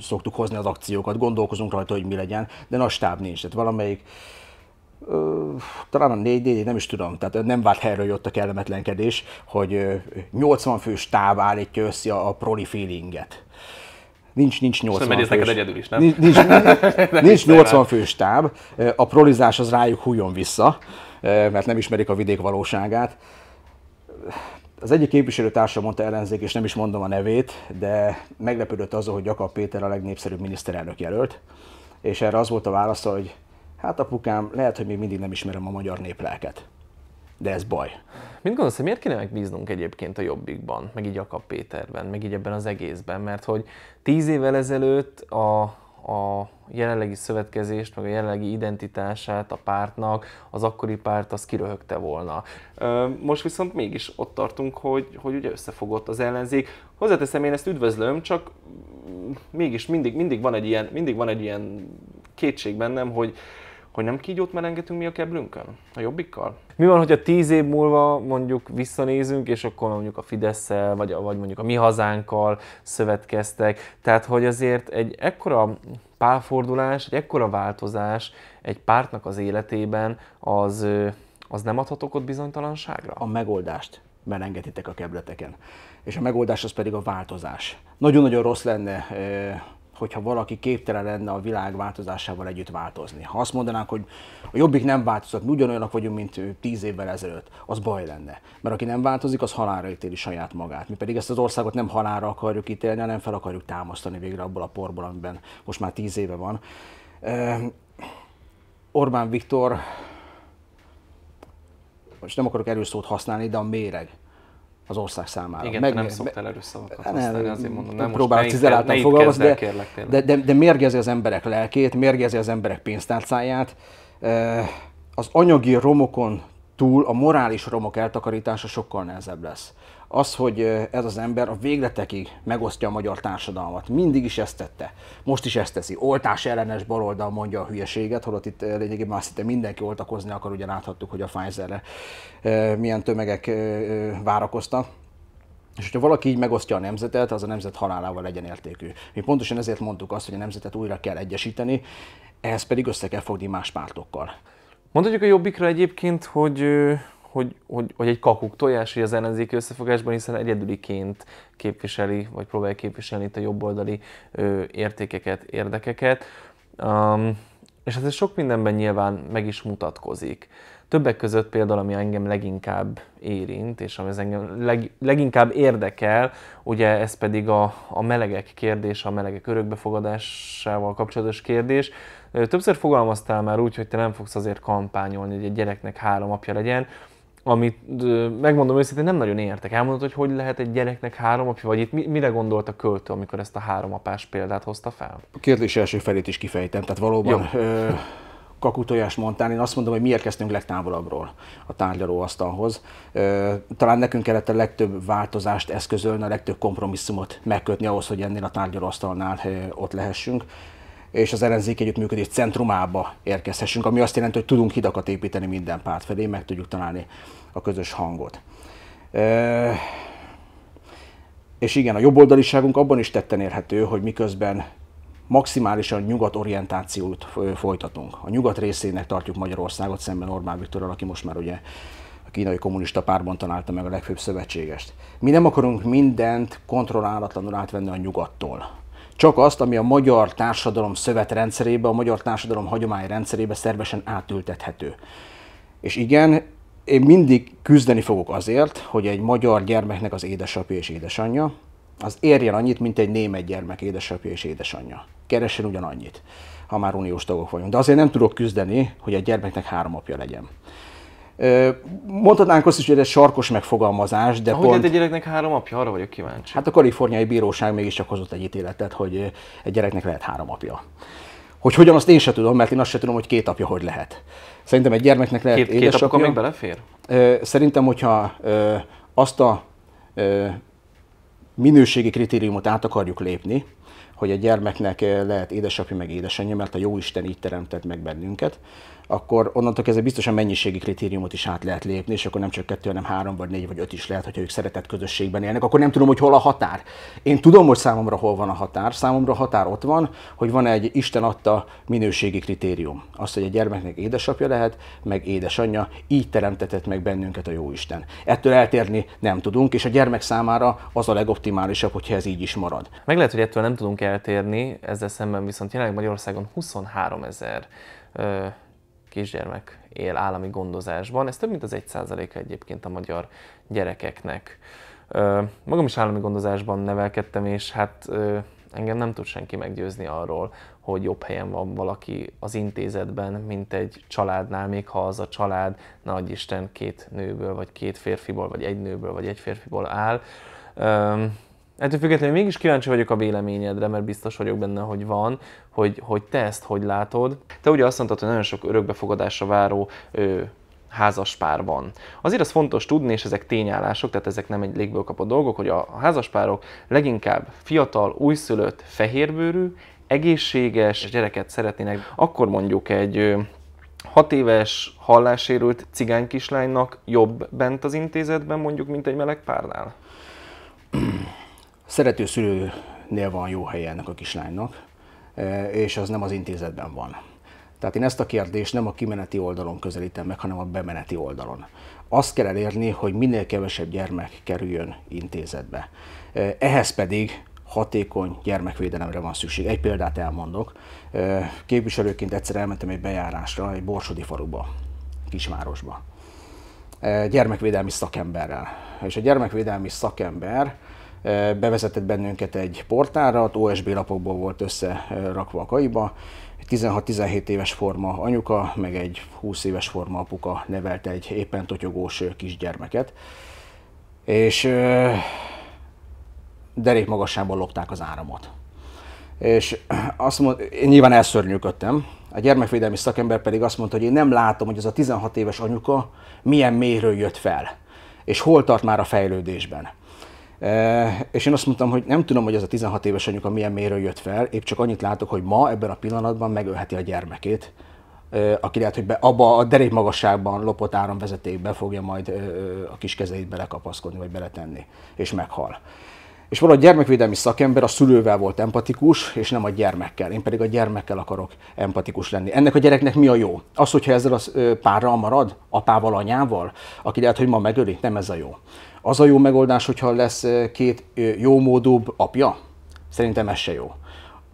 szoktuk hozni az akciókat, gondolkozunk rajta, hogy mi legyen, de nagy stáb nincs. Tehát valamelyik talán a 4 nem is tudom, tehát nem vált helyről jött a kellemetlenkedés, hogy 80 fős stáb állítja össze a proli feelinget. Nincs, nincs 80 szóval fős. neked egyedül is, nem? Nincs, nincs, nincs 80 fős stáb a prolizás az rájuk hújon vissza, mert nem ismerik a vidék valóságát. Az egyik képviselőtársa mondta ellenzék, és nem is mondom a nevét, de meglepődött azon, hogy Jakab Péter a legnépszerűbb miniszterelnök jelölt, és erre az volt a válasz, hogy hát apukám, lehet, hogy még mindig nem ismerem a magyar néplelket. De ez baj. Mit gondolsz, hogy miért kéne megbíznunk egyébként a Jobbikban, meg így Jakab Péterben, meg így ebben az egészben? Mert hogy tíz évvel ezelőtt a a jelenlegi szövetkezést, meg a jelenlegi identitását a pártnak, az akkori párt az kiröhögte volna. Most viszont mégis ott tartunk, hogy, hogy ugye összefogott az ellenzék. Hozzáteszem, én ezt üdvözlöm, csak mégis mindig, mindig, van egy ilyen, mindig van egy ilyen kétség bennem, hogy hogy nem kígyót merengetünk mi a keblünkön? A jobbikkal? Mi van, hogyha tíz év múlva mondjuk visszanézünk, és akkor mondjuk a fidesz vagy, a vagy mondjuk a mi hazánkkal szövetkeztek. Tehát, hogy azért egy ekkora pálfordulás, egy ekkora változás egy pártnak az életében, az, az nem adhat okot bizonytalanságra? A megoldást merengetitek a kebleteken. És a megoldás az pedig a változás. Nagyon-nagyon rossz lenne hogyha valaki képtelen lenne a világ változásával együtt változni. Ha azt mondanánk, hogy a jobbik nem változott, ugyanolyanak vagyunk, mint tíz évvel ezelőtt, az baj lenne. Mert aki nem változik, az halálra ítéli saját magát. Mi pedig ezt az országot nem halálra akarjuk ítélni, hanem fel akarjuk támasztani végre abból a porból, amiben most már tíz éve van. Orbán Viktor, most nem akarok erőszót használni, de a méreg az ország számára. Igen, meg, nem szoktál erős szavakat hát nem, használni, azért mondom, nem próbálok cizeláltan fogalmazni, de, kérlek, kérlek. de, de, de mérgezi az emberek lelkét, mérgezi az emberek pénztárcáját. Az anyagi romokon túl a morális romok eltakarítása sokkal nehezebb lesz az, hogy ez az ember a végletekig megosztja a magyar társadalmat. Mindig is ezt tette. Most is ezt teszi. Oltás ellenes baloldal mondja a hülyeséget, holott itt lényegében azt hitte mindenki oltakozni akar, ugye láthattuk, hogy a Pfizerre milyen tömegek várakoztak. És hogyha valaki így megosztja a nemzetet, az a nemzet halálával legyen értékű. Mi pontosan ezért mondtuk azt, hogy a nemzetet újra kell egyesíteni, ehhez pedig össze kell fogni más pártokkal. Mondhatjuk a jobbikra egyébként, hogy hogy, hogy, hogy egy kakuk tojás, hogy az ellenzéki összefogásban, hiszen egyedüliként képviseli, vagy próbálja képviselni itt a jobboldali ö, értékeket, érdekeket. Um, és hát ez sok mindenben nyilván meg is mutatkozik. Többek között például, ami engem leginkább érint, és ami az engem leg, leginkább érdekel, ugye ez pedig a, a melegek kérdés, a melegek örökbefogadásával kapcsolatos kérdés. Többször fogalmaztál már úgy, hogy te nem fogsz azért kampányolni, hogy egy gyereknek három apja legyen, amit megmondom őszintén, nem nagyon értek. Elmondod, hogy hogy lehet egy gyereknek három apja, vagy itt mire gondolt a költő, amikor ezt a három apás példát hozta fel? A kérdés első felét is kifejtem, tehát valóban ö, kakutójás mondtál, én azt mondom, hogy miért kezdtünk legtávolabbról a tárgyalóasztalhoz. Ö, talán nekünk kellett a legtöbb változást eszközölni, a legtöbb kompromisszumot megkötni ahhoz, hogy ennél a tárgyalóasztalnál ö, ott lehessünk és az ellenzék együttműködés centrumába érkezhessünk, ami azt jelenti, hogy tudunk hidakat építeni minden párt felé, meg tudjuk találni a közös hangot. E és igen, a jobboldaliságunk abban is tetten érhető, hogy miközben maximálisan nyugat orientációt folytatunk. A nyugat részének tartjuk Magyarországot szemben Orbán Viktorral, aki most már ugye a kínai kommunista párban találta meg a legfőbb szövetségest. Mi nem akarunk mindent kontrollálatlanul átvenni a nyugattól csak azt, ami a magyar társadalom rendszerébe, a magyar társadalom rendszerébe szervesen átültethető. És igen, én mindig küzdeni fogok azért, hogy egy magyar gyermeknek az édesapja és édesanyja az érjen annyit, mint egy német gyermek édesapja és édesanyja. Keressen ugyanannyit, ha már uniós tagok vagyunk. De azért nem tudok küzdeni, hogy egy gyermeknek három apja legyen. Mondhatnánk azt is, hogy ez sarkos megfogalmazás, de Ahogy pont... egy gyereknek három apja, arra vagyok kíváncsi. Hát a kaliforniai bíróság mégiscsak hozott egy ítéletet, hogy egy gyereknek lehet három apja. Hogy hogyan, azt én se tudom, mert én azt se tudom, hogy két apja hogy lehet. Szerintem egy gyermeknek lehet két, édesapja. Két apja még belefér? Szerintem, hogyha azt a minőségi kritériumot át akarjuk lépni, hogy a gyermeknek lehet édesapja meg édesanyja, mert a jó isten így teremtett meg bennünket, akkor onnantól kezdve biztosan mennyiségi kritériumot is át lehet lépni, és akkor nem csak kettő, hanem három, vagy négy, vagy öt is lehet, hogyha ők szeretett közösségben élnek, akkor nem tudom, hogy hol a határ. Én tudom, hogy számomra hol van a határ. Számomra a határ ott van, hogy van egy Isten adta minőségi kritérium. Az, hogy a gyermeknek édesapja lehet, meg édesanyja, így teremtetett meg bennünket a jó Isten. Ettől eltérni nem tudunk, és a gyermek számára az a legoptimálisabb, hogyha ez így is marad. Meg lehet, hogy ettől nem tudunk eltérni, ezzel szemben viszont jelenleg Magyarországon 23 ezer kisgyermek él állami gondozásban. Ez több mint az 1 százaléka egyébként a magyar gyerekeknek. Magam is állami gondozásban nevelkedtem, és hát engem nem tud senki meggyőzni arról, hogy jobb helyen van valaki az intézetben, mint egy családnál, még ha az a család, nagy Isten, két nőből, vagy két férfiból, vagy egy nőből, vagy egy férfiból áll. Ettől függetlenül mégis kíváncsi vagyok a véleményedre, mert biztos vagyok benne, hogy van, hogy, hogy te ezt hogy látod. Te ugye azt mondtad, hogy nagyon sok örökbefogadásra váró ö, házaspár van. Azért az fontos tudni, és ezek tényállások, tehát ezek nem egy légből kapott dolgok, hogy a házaspárok leginkább fiatal, újszülött, fehérbőrű, egészséges gyereket szeretnének, akkor mondjuk egy hat éves hallásérült cigány kislánynak jobb bent az intézetben mondjuk, mint egy meleg párnál? Szerető szülőnél van jó helye ennek a kislánynak, e, és az nem az intézetben van. Tehát én ezt a kérdést nem a kimeneti oldalon közelítem meg, hanem a bemeneti oldalon. Azt kell elérni, hogy minél kevesebb gyermek kerüljön intézetbe. E, ehhez pedig hatékony gyermekvédelemre van szükség. Egy példát elmondok. E, képviselőként egyszer elmentem egy bejárásra, egy borsodi faluba, Kismárosba. Gyermekvédelmi szakemberrel. És a gyermekvédelmi szakember bevezetett bennünket egy portálra, OSB lapokból volt összerakva a kaiba, 16-17 éves forma anyuka, meg egy 20 éves forma apuka nevelte egy éppen totyogós kisgyermeket, és derék magasságban lopták az áramot. És azt mond, én nyilván elszörnyűködtem, a gyermekvédelmi szakember pedig azt mondta, hogy én nem látom, hogy ez a 16 éves anyuka milyen mélyről jött fel, és hol tart már a fejlődésben. És én azt mondtam, hogy nem tudom, hogy ez a 16 éves anyuka milyen méről jött fel, épp csak annyit látok, hogy ma ebben a pillanatban megölheti a gyermekét, aki lehet, hogy be, abba a derék magasságban lopott áramvezetékbe fogja majd a kis kezeit belekapaszkodni, vagy beletenni, és meghal. És valahogy gyermekvédelmi szakember a szülővel volt empatikus, és nem a gyermekkel. Én pedig a gyermekkel akarok empatikus lenni. Ennek a gyereknek mi a jó? Az, hogyha ezzel a párral marad, apával, anyával, aki lehet, hogy ma megöli, nem ez a jó. Az a jó megoldás, hogyha lesz két jó módúbb apja? Szerintem ez se jó.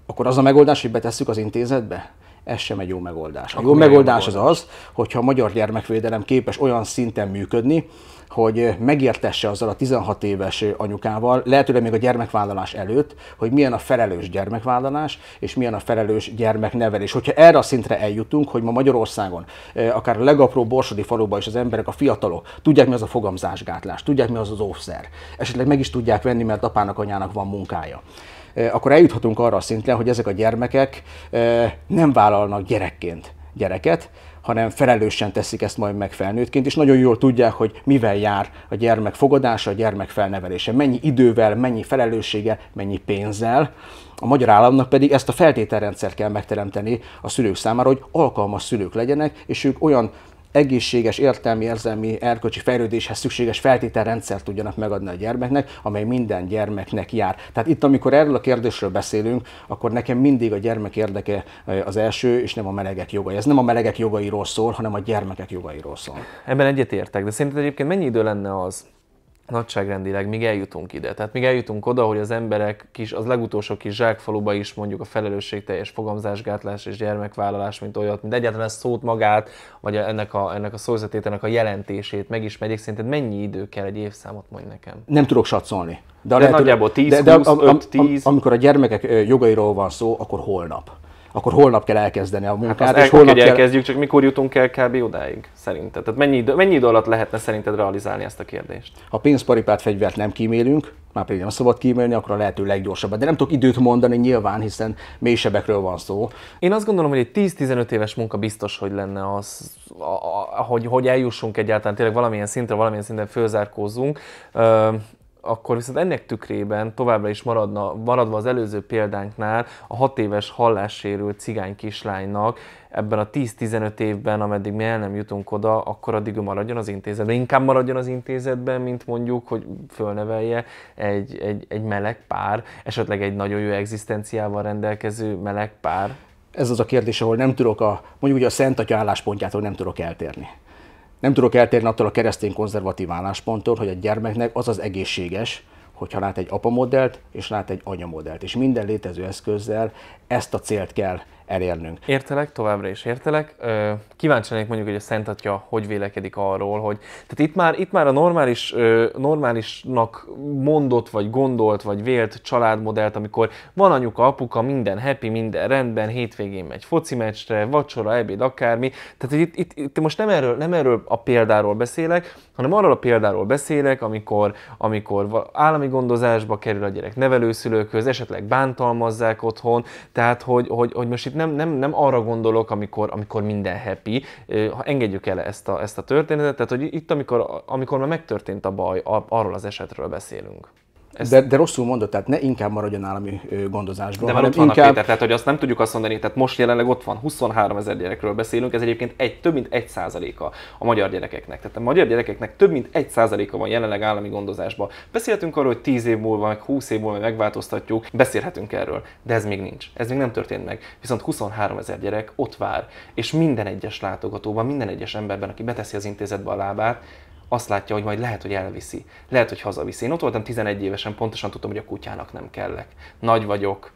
Akkor az a megoldás, hogy betesszük az intézetbe? Ez sem egy jó megoldás. A jó megoldás, megoldás az az, hogyha a magyar gyermekvédelem képes olyan szinten működni, hogy eh, megértesse azzal a 16 éves eh, anyukával, lehetőleg még a gyermekvállalás előtt, hogy milyen a felelős gyermekvállalás, és milyen a felelős gyermeknevelés. Hogyha erre a szintre eljutunk, hogy ma Magyarországon, eh, akár a legapróbb borsodi faluban is az emberek, a fiatalok tudják, mi az a fogamzásgátlás, tudják, mi az az óvszer, esetleg meg is tudják venni, mert apának, anyának van munkája akkor eljuthatunk arra a szintre, hogy ezek a gyermekek nem vállalnak gyerekként gyereket, hanem felelősen teszik ezt majd meg felnőttként, és nagyon jól tudják, hogy mivel jár a gyermek fogadása, a gyermek felnevelése, mennyi idővel, mennyi felelőssége, mennyi pénzzel. A magyar államnak pedig ezt a feltételrendszert kell megteremteni a szülők számára, hogy alkalmas szülők legyenek, és ők olyan egészséges értelmi, érzelmi, erkölcsi fejlődéshez szükséges feltételrendszert tudjanak megadni a gyermeknek, amely minden gyermeknek jár. Tehát itt, amikor erről a kérdésről beszélünk, akkor nekem mindig a gyermek érdeke eh, az első, és nem a melegek jogai. Ez nem a melegek jogairól szól, hanem a gyermekek jogairól szól. Ebben egyetértek, de szerinted egyébként mennyi idő lenne az, nagyságrendileg, míg eljutunk ide. Tehát míg eljutunk oda, hogy az emberek kis, az legutolsó kis zsákfaluba is mondjuk a felelősségteljes fogamzásgátlás és gyermekvállalás, mint olyat, mint egyáltalán ezt szót magát, vagy ennek a, ennek a szózatétenek a jelentését megismerjék, szerinted mennyi idő kell egy évszámot mondj nekem? Nem tudok satszolni. De, de lehet, nagyjából 10, de, 20, de, 5, 10. Am, am, am, amikor a gyermekek jogairól van szó, akkor holnap akkor holnap kell elkezdeni a munkát. Hát és el, holnap kell... elkezdjük, csak mikor jutunk el kb. odáig, szerinted? Tehát mennyi idő, mennyi idő alatt lehetne szerinted realizálni ezt a kérdést? Ha pénzparipát, fegyvert nem kímélünk, már pedig nem szabad kímélni, akkor a lehető leggyorsabban. De nem tudok időt mondani nyilván, hiszen mélysebekről van szó. Én azt gondolom, hogy egy 10-15 éves munka biztos, hogy lenne az, a, a, hogy, hogy eljussunk egyáltalán, tényleg valamilyen szintre, valamilyen szinten fölzárkózzunk akkor viszont ennek tükrében továbbra is maradna, maradva az előző példánknál a hat éves hallássérült cigány kislánynak ebben a 10-15 évben, ameddig mi el nem jutunk oda, akkor addig ő maradjon az intézetben. Inkább maradjon az intézetben, mint mondjuk, hogy fölnevelje egy, egy, egy meleg pár, esetleg egy nagyon jó egzisztenciával rendelkező meleg pár. Ez az a kérdés, ahol nem tudok a, mondjuk ugye a Szent Atya álláspontjától nem tudok eltérni. Nem tudok eltérni attól a keresztény konzervatív állásponttól, hogy a gyermeknek az az egészséges, hogyha lát egy apa modellt, és lát egy anya modellt. És minden létező eszközzel ezt a célt kell elérnünk. Értelek, továbbra is értelek. Kíváncsi lennék mondjuk, hogy a Szent Atya hogy vélekedik arról, hogy tehát itt már, itt már a normális, normálisnak mondott, vagy gondolt, vagy vélt családmodellt, amikor van anyuka, apuka, minden happy, minden rendben, hétvégén megy foci meccsre, vacsora, ebéd, akármi. Tehát itt, itt, itt most nem erről, nem erről a példáról beszélek, hanem arról a példáról beszélek, amikor, amikor állami gondozásba kerül a gyerek nevelőszülőkhöz, esetleg bántalmazzák otthon, tehát hogy, hogy, hogy most itt nem, nem, nem arra gondolok, amikor, amikor minden happy, ha engedjük el ezt a, ezt a történetet, tehát hogy itt, amikor, amikor már megtörtént a baj, arról az esetről beszélünk. Ezt... De, de rosszul mondott, tehát ne inkább maradjon állami gondozásban. De már ott van inkább... Péter, tehát hogy azt nem tudjuk azt mondani, tehát most jelenleg ott van 23 ezer gyerekről beszélünk, ez egyébként egy, több mint egy százaléka a magyar gyerekeknek. Tehát a magyar gyerekeknek több mint egy százaléka van jelenleg állami gondozásban. Beszélhetünk arról, hogy 10 év múlva, meg 20 év múlva megváltoztatjuk, beszélhetünk erről, de ez még nincs. Ez még nem történt meg. Viszont 23 ezer gyerek ott vár, és minden egyes látogatóban, minden egyes emberben, aki beteszi az intézetbe a lábát, azt látja, hogy majd lehet, hogy elviszi, lehet, hogy hazaviszi. Én ott voltam 11 évesen, pontosan tudtam, hogy a kutyának nem kellek. Nagy vagyok,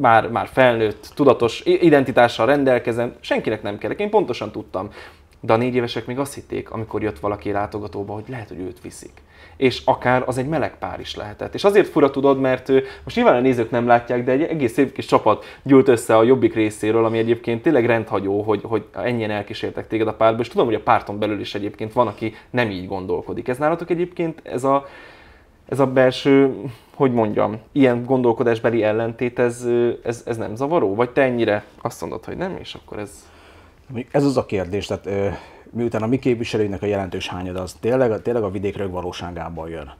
már, már felnőtt, tudatos identitással rendelkezem, senkinek nem kellek, én pontosan tudtam. De a négy évesek még azt hitték, amikor jött valaki látogatóba, hogy lehet, hogy őt viszik és akár az egy meleg pár is lehetett. És azért fura tudod, mert most nyilván a nézők nem látják, de egy egész szép kis csapat gyűlt össze a jobbik részéről, ami egyébként tényleg rendhagyó, hogy, hogy ennyien elkísértek téged a párba, és tudom, hogy a párton belül is egyébként van, aki nem így gondolkodik. Ez nálatok egyébként ez a, ez a belső, hogy mondjam, ilyen gondolkodásbeli ellentét, ez, ez, ez nem zavaró? Vagy te ennyire azt mondod, hogy nem, és akkor ez... Ez az a kérdés, tehát miután a mi képviselőinek a jelentős hányada az tényleg, tényleg a vidékrög valóságában jön.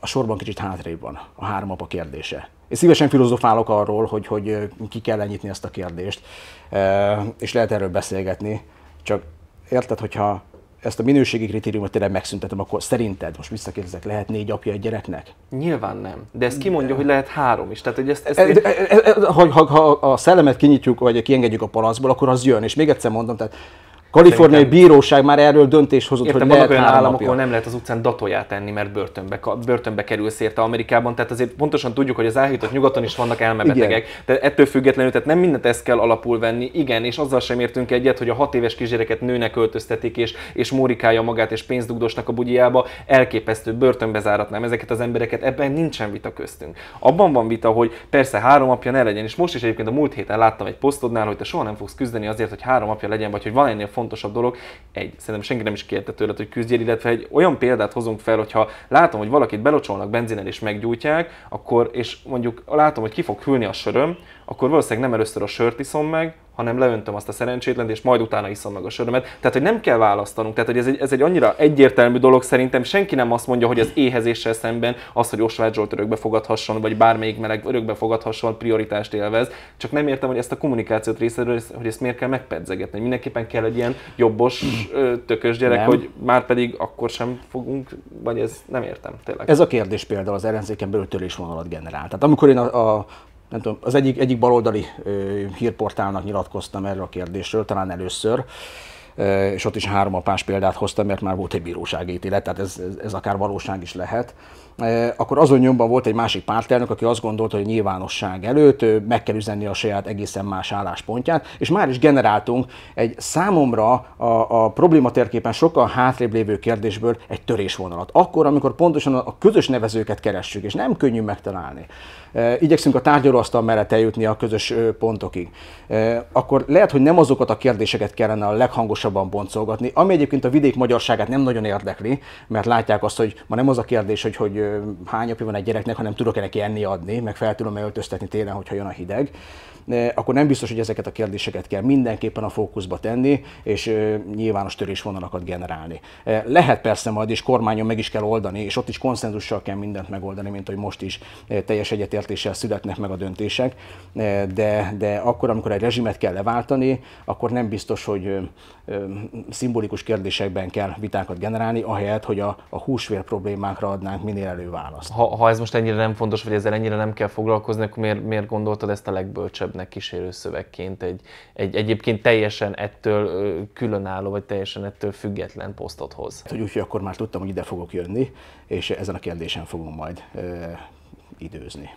A sorban kicsit hátrébb van a három apa kérdése. Én szívesen filozofálok arról, hogy, hogy ki kell nyitni ezt a kérdést, és lehet erről beszélgetni, csak érted, hogyha ezt a minőségi kritériumot tényleg megszüntetem, akkor szerinted most visszakérdezek, lehet négy apja egy gyereknek? Nyilván nem. De ezt hm, kimondja, de... hogy lehet három is. Tehát, hogy ezt, ezt... E, e, e, e, ha, ha, ha, a szellemet kinyitjuk, vagy kiengedjük a palaszból, akkor az jön. És még egyszer mondom, tehát Kaliforniai bíróság már erről döntés hozott, Értem, hogy olyan államok, ahol nem lehet az utcán datóját enni, mert börtönbe, börtönbe kerülsz érte Amerikában. Tehát azért pontosan tudjuk, hogy az elhított nyugaton is vannak elmebetegek. De ettől függetlenül, tehát nem mindent ezt kell alapul venni. Igen, és azzal sem értünk egyet, hogy a hat éves kisgyereket nőnek öltöztetik, és, és mórikálja magát, és pénzt dugdosnak a bugyjába. Elképesztő, börtönbe záratnám ezeket az embereket. Ebben nincsen vita köztünk. Abban van vita, hogy persze három apja ne legyen, és most is egyébként a múlt héten láttam egy posztodnál, hogy te soha nem fogsz küzdeni azért, hogy három apja legyen, vagy hogy van ennél legfontosabb dolog, egy, szerintem senki nem is kérte tőled, hogy küzdjél, illetve egy olyan példát hozunk fel, hogyha látom, hogy valakit belocsolnak benzinel és meggyújtják, akkor, és mondjuk látom, hogy ki fog hűlni a söröm, akkor valószínűleg nem először a sört iszom meg, hanem leöntöm azt a szerencsétlent, és majd utána iszom meg a sörömet. Tehát, hogy nem kell választanunk. Tehát, hogy ez egy, ez egy annyira egyértelmű dolog szerintem. Senki nem azt mondja, hogy az éhezéssel szemben az, hogy Osvágy Zsolt örökbe fogadhasson, vagy bármelyik meleg örökbe fogadhasson, prioritást élvez. Csak nem értem, hogy ezt a kommunikációt részéről, hogy ezt miért kell megpedzegetni. Mindenképpen kell egy ilyen jobbos, tökös gyerek, nem. hogy már pedig akkor sem fogunk, vagy ez nem értem tényleg. Ez a kérdés például az ellenzéken belül törésvonalat generál. Tehát amikor én a, a nem tudom, az egyik, egyik baloldali hírportálnak nyilatkoztam erről a kérdésről, talán először, és ott is három apás példát hoztam, mert már volt egy bírósági tehát ez, ez, ez akár valóság is lehet. Eh, akkor azon nyomban volt egy másik pártelnök, aki azt gondolta, hogy nyilvánosság előtt meg kell üzenni a saját egészen más álláspontját, és már is generáltunk egy számomra a, a probléma térképen sokkal hátrébb lévő kérdésből egy törésvonalat. Akkor, amikor pontosan a közös nevezőket keressük, és nem könnyű megtalálni. Eh, igyekszünk a tárgyalóasztal mellett eljutni a közös pontokig. Eh, akkor lehet, hogy nem azokat a kérdéseket kellene a leghangosabban boncolgatni, ami egyébként a vidék magyarságát nem nagyon érdekli, mert látják azt, hogy ma nem az a kérdés, hogy, hogy hány napja van egy gyereknek, hanem tudok-e neki enni adni, meg fel tudom-e öltöztetni télen, hogyha jön a hideg akkor nem biztos, hogy ezeket a kérdéseket kell mindenképpen a fókuszba tenni, és nyilvános törésvonalakat generálni. Lehet persze majd, és kormányon meg is kell oldani, és ott is konszenzussal kell mindent megoldani, mint hogy most is teljes egyetértéssel születnek meg a döntések, de, de akkor, amikor egy rezsimet kell leváltani, akkor nem biztos, hogy szimbolikus kérdésekben kell vitákat generálni, ahelyett, hogy a, a húsvér problémákra adnánk minél elő választ. Ha, ha ez most ennyire nem fontos, vagy ezzel ennyire nem kell foglalkozni, akkor miért, miért gondoltad ezt a legbölcsebb működnek kísérő szövegként egy, egy egyébként teljesen ettől különálló, vagy teljesen ettől független posztot hoz. Hát, hogy úgy, hogy akkor már tudtam, hogy ide fogok jönni, és ezen a kérdésen fogom majd e, időzni.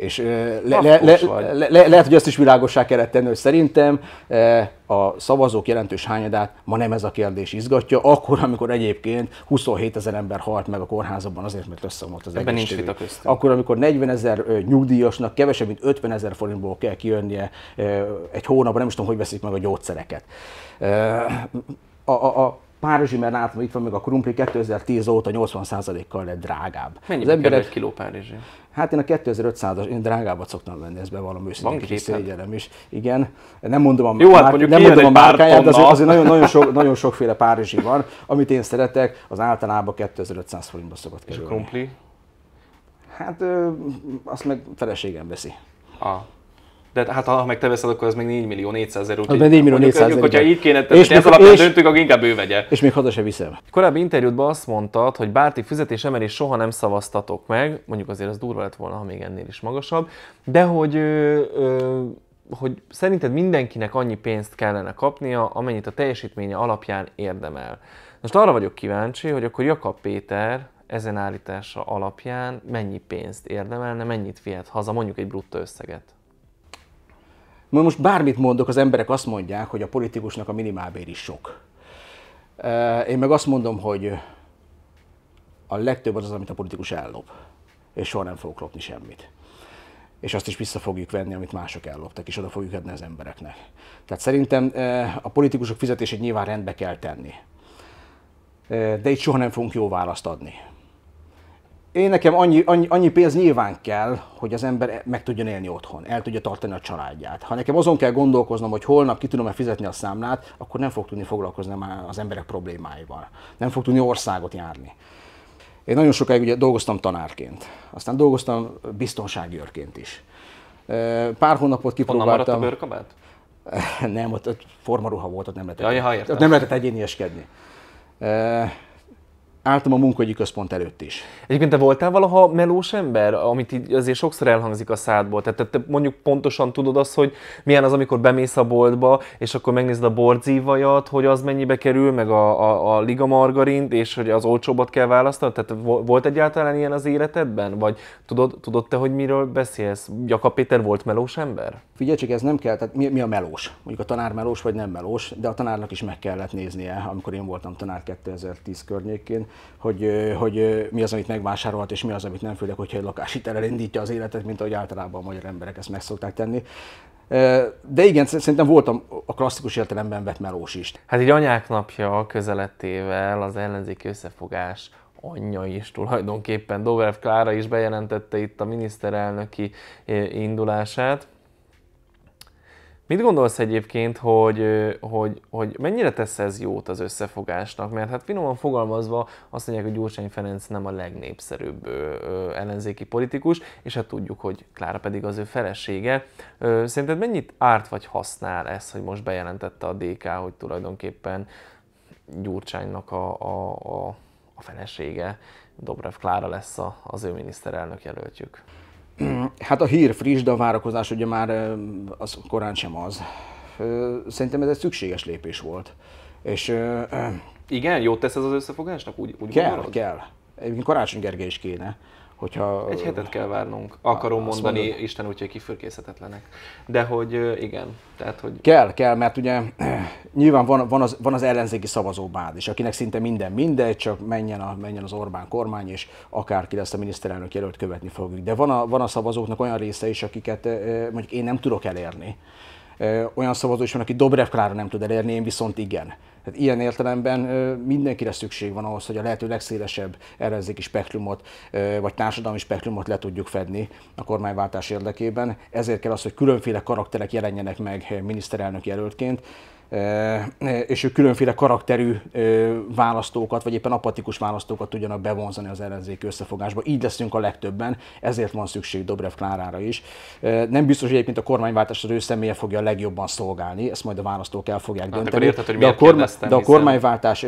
És le, le, le, le, le, lehet, hogy ezt is világossá kellett tenni, hogy szerintem a szavazók jelentős hányadát ma nem ez a kérdés izgatja, akkor, amikor egyébként 27 ezer ember halt meg a kórházban azért, mert összeomlott az Ebben nincs vita Akkor, amikor 40 ezer nyugdíjasnak kevesebb, mint 50 ezer forintból kell kijönnie egy hónapban, nem is tudom, hogy veszik meg a gyógyszereket. A, a, a Párizsi, mert látom, itt van még a krumpli, 2010 óta 80%-kal lett drágább. Mennyi az emberek... egy kiló Párizsi? Hát én a 2500-as, én drágábbat szoktam venni, ezt bevallom őszintén, Van kicsit szégyellem is. Igen, nem mondom a, Jó, hát már, hát nem mondom a márkáját, de azért, azért nagyon, nagyon, sok, nagyon sokféle párizsi van, amit én szeretek, az általában 2500 forintba szokott kerülni. És a krumpli? Hát ö, azt meg feleségem veszi. Ah. De hát ha meg te veszed, akkor ez még 4 millió 400 ezer. Hát 4 millió 400 ezer. Hogyha így kéne, és ez alapján és, döntünk, akkor inkább ő vegye. És még haza se viszem. Korábbi interjútban azt mondtad, hogy bárti fizetésemelés soha nem szavaztatok meg, mondjuk azért az durva lett volna, ha még ennél is magasabb, de hogy ö, ö, hogy szerinted mindenkinek annyi pénzt kellene kapnia, amennyit a teljesítménye alapján érdemel. Most arra vagyok kíváncsi, hogy akkor Jakab Péter ezen állítása alapján mennyi pénzt érdemelne, mennyit vihet haza, mondjuk egy bruttó összeget. Most bármit mondok, az emberek azt mondják, hogy a politikusnak a minimálbér is sok. Én meg azt mondom, hogy a legtöbb az az, amit a politikus ellop, és soha nem fogok lopni semmit. És azt is vissza fogjuk venni, amit mások elloptak, és oda fogjuk adni az embereknek. Tehát szerintem a politikusok fizetését nyilván rendbe kell tenni. De itt soha nem fogunk jó választ adni. Én nekem annyi, annyi, annyi pénz nyilván kell, hogy az ember meg tudjon élni otthon, el tudja tartani a családját. Ha nekem azon kell gondolkoznom, hogy holnap ki tudom-e fizetni a számlát, akkor nem fog tudni foglalkozni már az emberek problémáival. Nem fog tudni országot járni. Én nagyon sokáig ugye dolgoztam tanárként, aztán dolgoztam őrként is. Pár hónapot kipróbáltam. Honnan maradt a bőrkabát? Nem, ott, ott formaruha volt, ott nem lehetett, ja, ja, ott nem lehetett egyénieskedni álltam a munkahogyi központ előtt is. Egyébként te voltál valaha melós ember, amit így azért sokszor elhangzik a szádból? Tehát te mondjuk pontosan tudod azt, hogy milyen az, amikor bemész a boltba, és akkor megnézed a borzívajat, hogy az mennyibe kerül, meg a, a, a liga margarint, és hogy az olcsóbbat kell választani? Tehát volt egyáltalán ilyen az életedben? Vagy tudod, tudod te, hogy miről beszélsz? Jakab Péter volt melós ember? Figyelj csak, ez nem kell, tehát mi, mi a melós? Mondjuk a tanár melós vagy nem melós, de a tanárnak is meg kellett néznie, amikor én voltam tanár 2010 környékén, hogy, hogy mi az, amit megvásárolhat, és mi az, amit nem, főleg, hogyha egy lakáshitel elindítja az életet, mint ahogy általában a magyar emberek ezt meg szokták tenni. De igen, szerintem voltam a klasszikus értelemben vett melós is. Hát így anyák napja közelettével az ellenzéki összefogás anyja is tulajdonképpen. Dobrev Klára is bejelentette itt a miniszterelnöki indulását. Mit gondolsz egyébként, hogy, hogy, hogy mennyire tesz ez jót az összefogásnak? Mert hát finoman fogalmazva azt mondják, hogy Gyurcsány Ferenc nem a legnépszerűbb ellenzéki politikus, és hát tudjuk, hogy Klára pedig az ő felesége. Szerinted mennyit árt vagy használ ez, hogy most bejelentette a DK, hogy tulajdonképpen Gyurcsánynak a, a, a, a felesége, Dobrev Klára lesz a, az ő miniszterelnök jelöltjük? Mm, hát a hír friss, de a várakozás ugye már az korán sem az. Szerintem ez egy szükséges lépés volt. És, Igen, jót tesz ez az összefogásnak? Úgy, úgy kell, gondolod? kell. Egyébként Karácsony Gergely is kéne hogyha... Egy hetet kell várnunk. Akarom mondani, mondod. Isten úgy, hogy kifürkészhetetlenek. De hogy igen, tehát hogy... Kell, kell, mert ugye nyilván van, van, az, van az ellenzéki szavazóbád is, akinek szinte minden mindegy, csak menjen, a, menjen az Orbán kormány, és akárki lesz a miniszterelnök jelölt követni fogjuk. De van a, van a szavazóknak olyan része is, akiket mondjuk én nem tudok elérni. Olyan szavazó is van, aki Dobrev Klára nem tud elérni, én viszont igen. Tehát ilyen értelemben mindenkire szükség van ahhoz, hogy a lehető legszélesebb ellenzéki spektrumot, vagy társadalmi spektrumot le tudjuk fedni a kormányváltás érdekében. Ezért kell az, hogy különféle karakterek jelenjenek meg miniszterelnök jelöltként. Eh, eh, és ők különféle karakterű eh, választókat, vagy éppen apatikus választókat tudjanak bevonzani az ellenzéki összefogásba. Így leszünk a legtöbben, ezért van szükség Dobrev Klárára is. Nem biztos, hogy egyébként a kormányváltás az ő személye fogja a legjobban szolgálni, ezt majd a választók el fogják hát, dönteni. Érted, hogy de, a korma- de a kormányváltás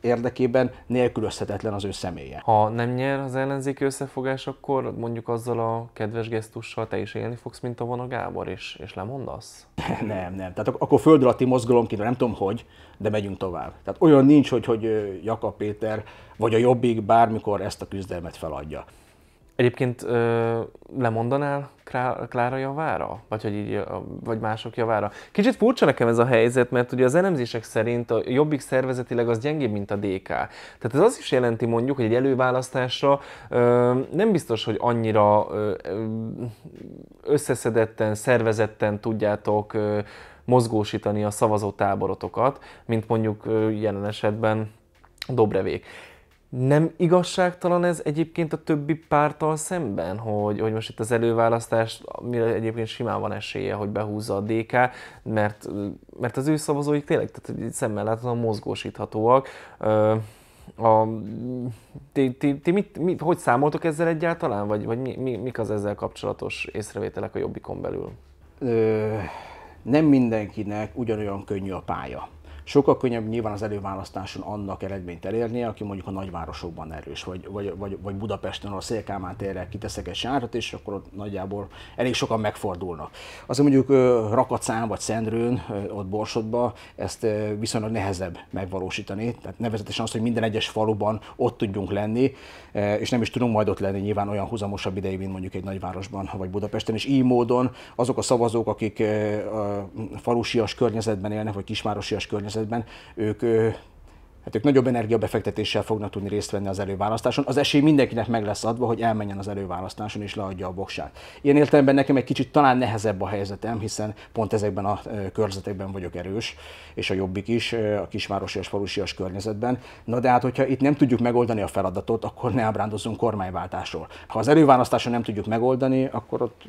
érdekében nélkülözhetetlen az ő személye. Ha nem nyer az ellenzéki összefogás, akkor mondjuk azzal a kedves gesztussal te is élni fogsz, mint a a Gábor, és, és lemondasz? Nem, nem. Tehát akkor föld alatti mozgalomként, nem tudom hogy, de megyünk tovább. Tehát olyan nincs, hogy, hogy Jakab Péter vagy a Jobbik bármikor ezt a küzdelmet feladja. Egyébként ö, lemondanál Krá- Klára javára? Vagy, hogy így, vagy mások javára? Kicsit furcsa nekem ez a helyzet, mert ugye az elemzések szerint a Jobbik szervezetileg az gyengébb, mint a DK. Tehát ez az is jelenti mondjuk, hogy egy előválasztásra ö, nem biztos, hogy annyira ö, összeszedetten, szervezetten tudjátok ö, mozgósítani a szavazótáborotokat, mint mondjuk jelen esetben Dobrevék. Nem igazságtalan ez egyébként a többi pártal szemben, hogy, hogy most itt az előválasztás, mire egyébként simán van esélye, hogy behúzza a DK, mert, mert az ő szavazóik tényleg tehát szemmel láthatóan mozgósíthatóak. A, ti, ti, ti mit, mit, hogy számoltok ezzel egyáltalán, vagy, vagy mi, mi, mik az ezzel kapcsolatos észrevételek a Jobbikon belül? Ö nem mindenkinek ugyanolyan könnyű a pálya. Sokkal könnyebb nyilván az előválasztáson annak eredményt elérnie, aki mondjuk a nagyvárosokban erős, vagy, vagy, vagy, vagy Budapesten, a Szélkámán térre kiteszek egy sárat, és akkor ott nagyjából elég sokan megfordulnak. Az mondjuk Rakacán vagy Szendrőn, ott Borsodba ezt viszonylag nehezebb megvalósítani, tehát nevezetesen az, hogy minden egyes faluban ott tudjunk lenni, és nem is tudunk majd ott lenni nyilván olyan huzamosabb ideig, mint mondjuk egy nagyvárosban vagy Budapesten, és így módon azok a szavazók, akik falusias környezetben élnek, vagy kismárosias környezetben, helyzetben ők hát ők nagyobb energiabefektetéssel fognak tudni részt venni az előválasztáson. Az esély mindenkinek meg lesz adva, hogy elmenjen az előválasztáson és leadja a boksát. Ilyen értelemben nekem egy kicsit talán nehezebb a helyzetem, hiszen pont ezekben a körzetekben vagyok erős, és a jobbik is, a kisvárosi és falusias környezetben. Na de hát, hogyha itt nem tudjuk megoldani a feladatot, akkor ne ábrándozzunk kormányváltásról. Ha az előválasztáson nem tudjuk megoldani, akkor ott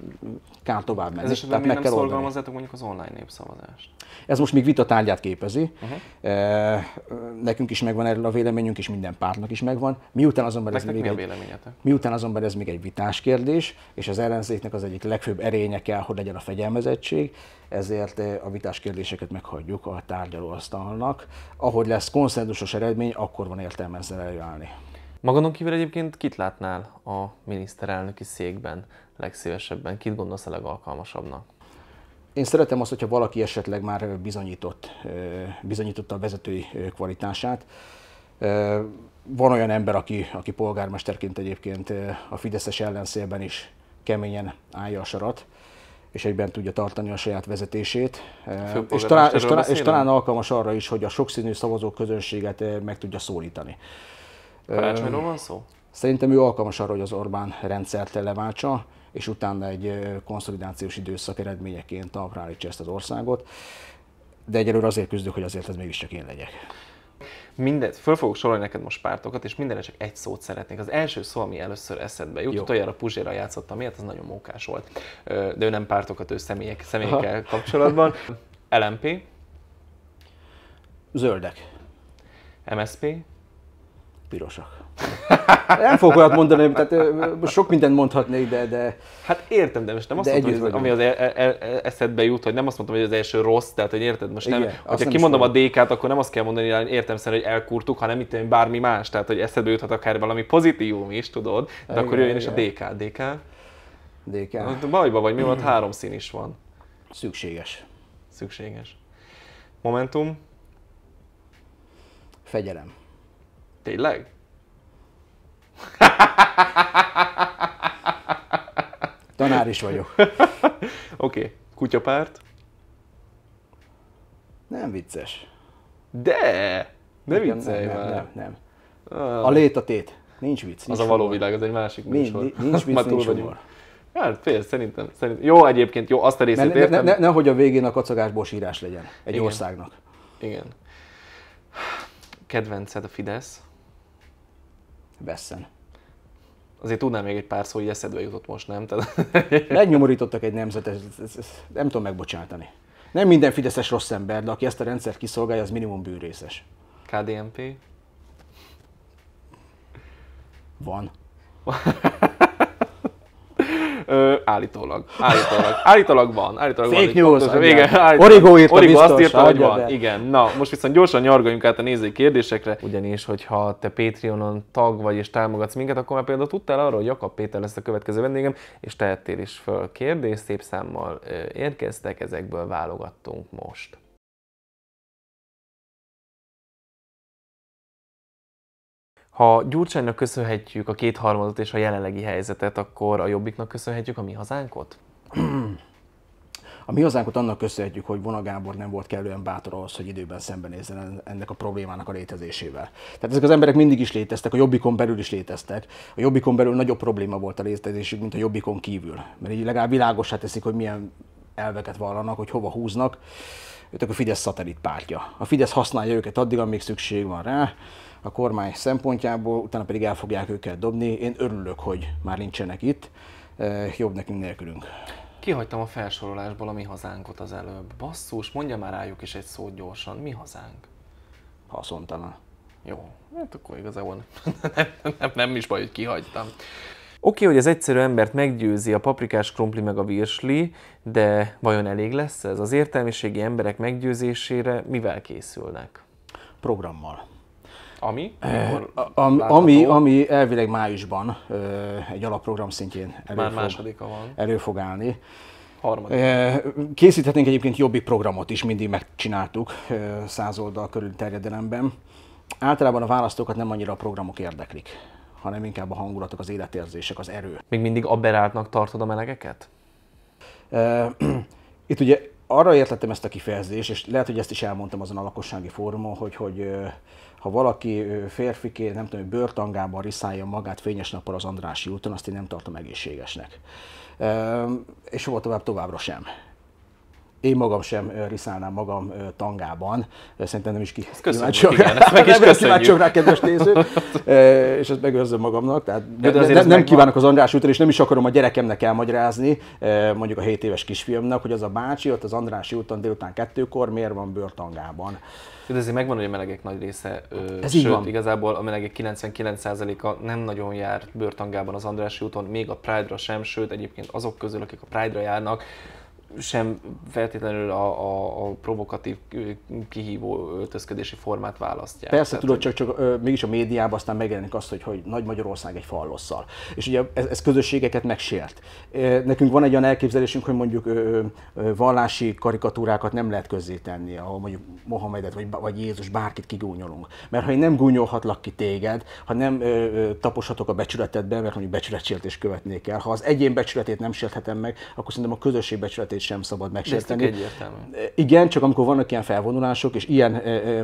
kár tovább menni. Ez Tehát meg nem kell szorgalmazzátok mondjuk az online népszavazást? Ez most még vita tárgyát képezi. Uh-huh. Nekünk nekünk is megvan erről a véleményünk, és minden pártnak is megvan. Miután azonban, ez még, egy, miután azonban ez még egy vitás kérdés, és az ellenzéknek az egyik legfőbb erénye kell, hogy legyen a fegyelmezettség, ezért eh, a vitás kérdéseket meghagyjuk a tárgyalóasztalnak. Ahogy lesz konszenzusos eredmény, akkor van értelme ezzel előállni. Magadon kívül egyébként kit látnál a miniszterelnöki székben legszívesebben? Kit gondolsz a legalkalmasabbnak? Én szeretem azt, hogyha valaki esetleg már bizonyított, bizonyította a vezetői kvalitását. Van olyan ember, aki, aki polgármesterként egyébként a Fideszes ellenszélben is keményen állja a sarat, és egyben tudja tartani a saját vezetését. És talán, és, talán, és talán alkalmas arra is, hogy a sokszínű szavazók közönséget meg tudja szólítani. Karácsonyról van szó? Szerintem ő alkalmas arra, hogy az Orbán rendszert leváltsa és utána egy konszolidációs időszak eredményeként talpra állítsa ezt az országot. De egyelőre azért küzdök, hogy azért ez mégiscsak én legyek. Minden, föl fogok sorolni neked most pártokat, és mindenre csak egy szót szeretnék. Az első szó, ami először eszedbe jut, utoljára Puzsérral játszottam miért az nagyon mókás volt. De ő nem pártokat, ő személyek, személyekkel Aha. kapcsolatban. LMP. Zöldek. MSP. Pirosak. Nem fogok olyat mondani, tehát sok mindent mondhatnék, de... de hát értem, de most nem azt mondtam, hogy ami az e- e- e- eszedbe jut, hogy nem azt mondtam, hogy az első rossz, tehát hogy érted, most nem, Igen, hogyha nem kimondom szóval. a DK-t, akkor nem azt kell mondani, hogy értem szerint, hogy elkurtuk, hanem itt bármi más, tehát hogy eszedbe juthat akár valami pozitívum is, tudod, de Igen, akkor jöjjön Igen. is a DK. DK? DK. Bajba vagy, mi van, három szín is van. Szükséges. Szükséges. Momentum? Fegyelem. Tényleg? Tanár is vagyok. Oké, okay. kutyapárt? Nem vicces. De! Ne viccelj nem, nem, nem, nem. Ah. A tét. Nincs vicc. Nincs az humor. a való világ, az egy másik műsor. Nincs, nincs vicc, nincs humor. Hát fél, szerintem, szerintem. Jó egyébként, jó, azt a részét ne, értem. Ne, ne, a végén a kacagásból sírás legyen egy Igen. országnak. Igen. Kedvenced a Fidesz? vesszen. Azért tudnám még egy pár szó, hogy eszedbe jutott most, nem? Tehát... Megnyomorítottak egy nemzetet, ezt, ezt, nem tudom megbocsátani. Nem minden fideszes rossz ember, de aki ezt a rendszert kiszolgálja, az minimum bűrészes. KDNP? Van. Ö, állítólag. Állítólag. Állítólag van. Állítólag Fake van. News. Pontos, igen, állítólag. Origo írta Origo biztos, azt írta, hogy van. Igen. Na, most viszont gyorsan nyargaljunk át a nézői kérdésekre. Ugyanis, hogyha te Patreonon tag vagy és támogatsz minket, akkor már például tudtál arról, hogy Jakab Péter lesz a következő vendégem, és tehettél is föl kérdést, szép számmal érkeztek, ezekből válogattunk most. Ha Gyurcsánynak köszönhetjük a kétharmadot és a jelenlegi helyzetet, akkor a Jobbiknak köszönhetjük a mi hazánkot? A mi hazánkot annak köszönhetjük, hogy Vona Gábor nem volt kellően bátor ahhoz, hogy időben szembenézzen ennek a problémának a létezésével. Tehát ezek az emberek mindig is léteztek, a jobbikon belül is léteztek. A jobbikon belül nagyobb probléma volt a létezésük, mint a jobbikon kívül. Mert így legalább világosá teszik, hogy milyen elveket vallanak, hogy hova húznak. Ők a Fidesz szatellit pártja. A Fidesz használja őket addig, amíg szükség van rá, a kormány szempontjából, utána pedig el fogják őket dobni. Én örülök, hogy már nincsenek itt, eh, jobb nekünk nélkülünk. Kihagytam a felsorolásból a mi hazánkot az előbb. Basszus, mondja már rájuk is egy szót gyorsan. Mi hazánk? Haszontalan. Jó, hát akkor igazából nem, nem, nem is baj, hogy kihagytam. Oké, okay, hogy az egyszerű embert meggyőzi a paprikás krumpli meg a virsli, de vajon elég lesz ez? Az értelmiségi emberek meggyőzésére mivel készülnek? Programmal. Ami? Eh, a, ami, ami elvileg májusban eh, egy alapprogram szintjén elő, Már fog, van. elő fog állni. Harmadik. Eh, készíthetnénk egyébként jobbi programot is, mindig megcsináltuk száz oldal körül terjedelemben. Általában a választókat nem annyira a programok érdeklik, hanem inkább a hangulatok, az életérzések, az erő. Még mindig aberáltnak tartod a melegeket? Itt ugye arra értettem ezt a kifejezést, és lehet, hogy ezt is elmondtam azon a lakossági fórumon, hogy, hogy ha valaki férfiké, nem tudom, bőrtangában riszálja magát fényes nappal az Andrási úton, azt én nem tartom egészségesnek. És hova tovább, továbbra sem én magam sem riszálnám magam tangában. Szerintem nem is ki. Kíváncsiak. Igen, ezt meg is nem rá, kedves néző, és ezt megőrzöm magamnak. Tehát De ne, nem, nem kívánok az András útra, és nem is akarom a gyerekemnek elmagyarázni, mondjuk a 7 éves kisfiamnak, hogy az a bácsi ott az András úton délután kettőkor miért van bőrtangában. De ezért megvan, hogy a melegek nagy része, Ez sőt, így van. igazából a melegek 99%-a nem nagyon jár bőrtangában az Andrássy úton, még a Pride-ra sem, sőt egyébként azok közül, akik a Pride-ra járnak, sem feltétlenül a, a, a provokatív, kihívó öltözködési formát választják. Persze, Tehát, tudod, csak, csak ö, mégis a médiában aztán megjelenik azt, hogy, hogy Nagy Magyarország egy fallosszal. És ugye ez, ez közösségeket megsért. Nekünk van egy olyan elképzelésünk, hogy mondjuk ö, ö, vallási karikatúrákat nem lehet közzétenni, ahol mondjuk Mohamedet vagy, vagy Jézus bárkit kigúnyolunk. Mert ha én nem gúnyolhatlak ki téged, ha nem ö, taposhatok a becsületedbe, mert mondjuk becsületsértést követnék el, ha az egyén becsületét nem sérthetem meg, akkor szerintem a közösség becsületét alapvetést sem szabad megsérteni. Igen, csak amikor vannak ilyen felvonulások, és ilyen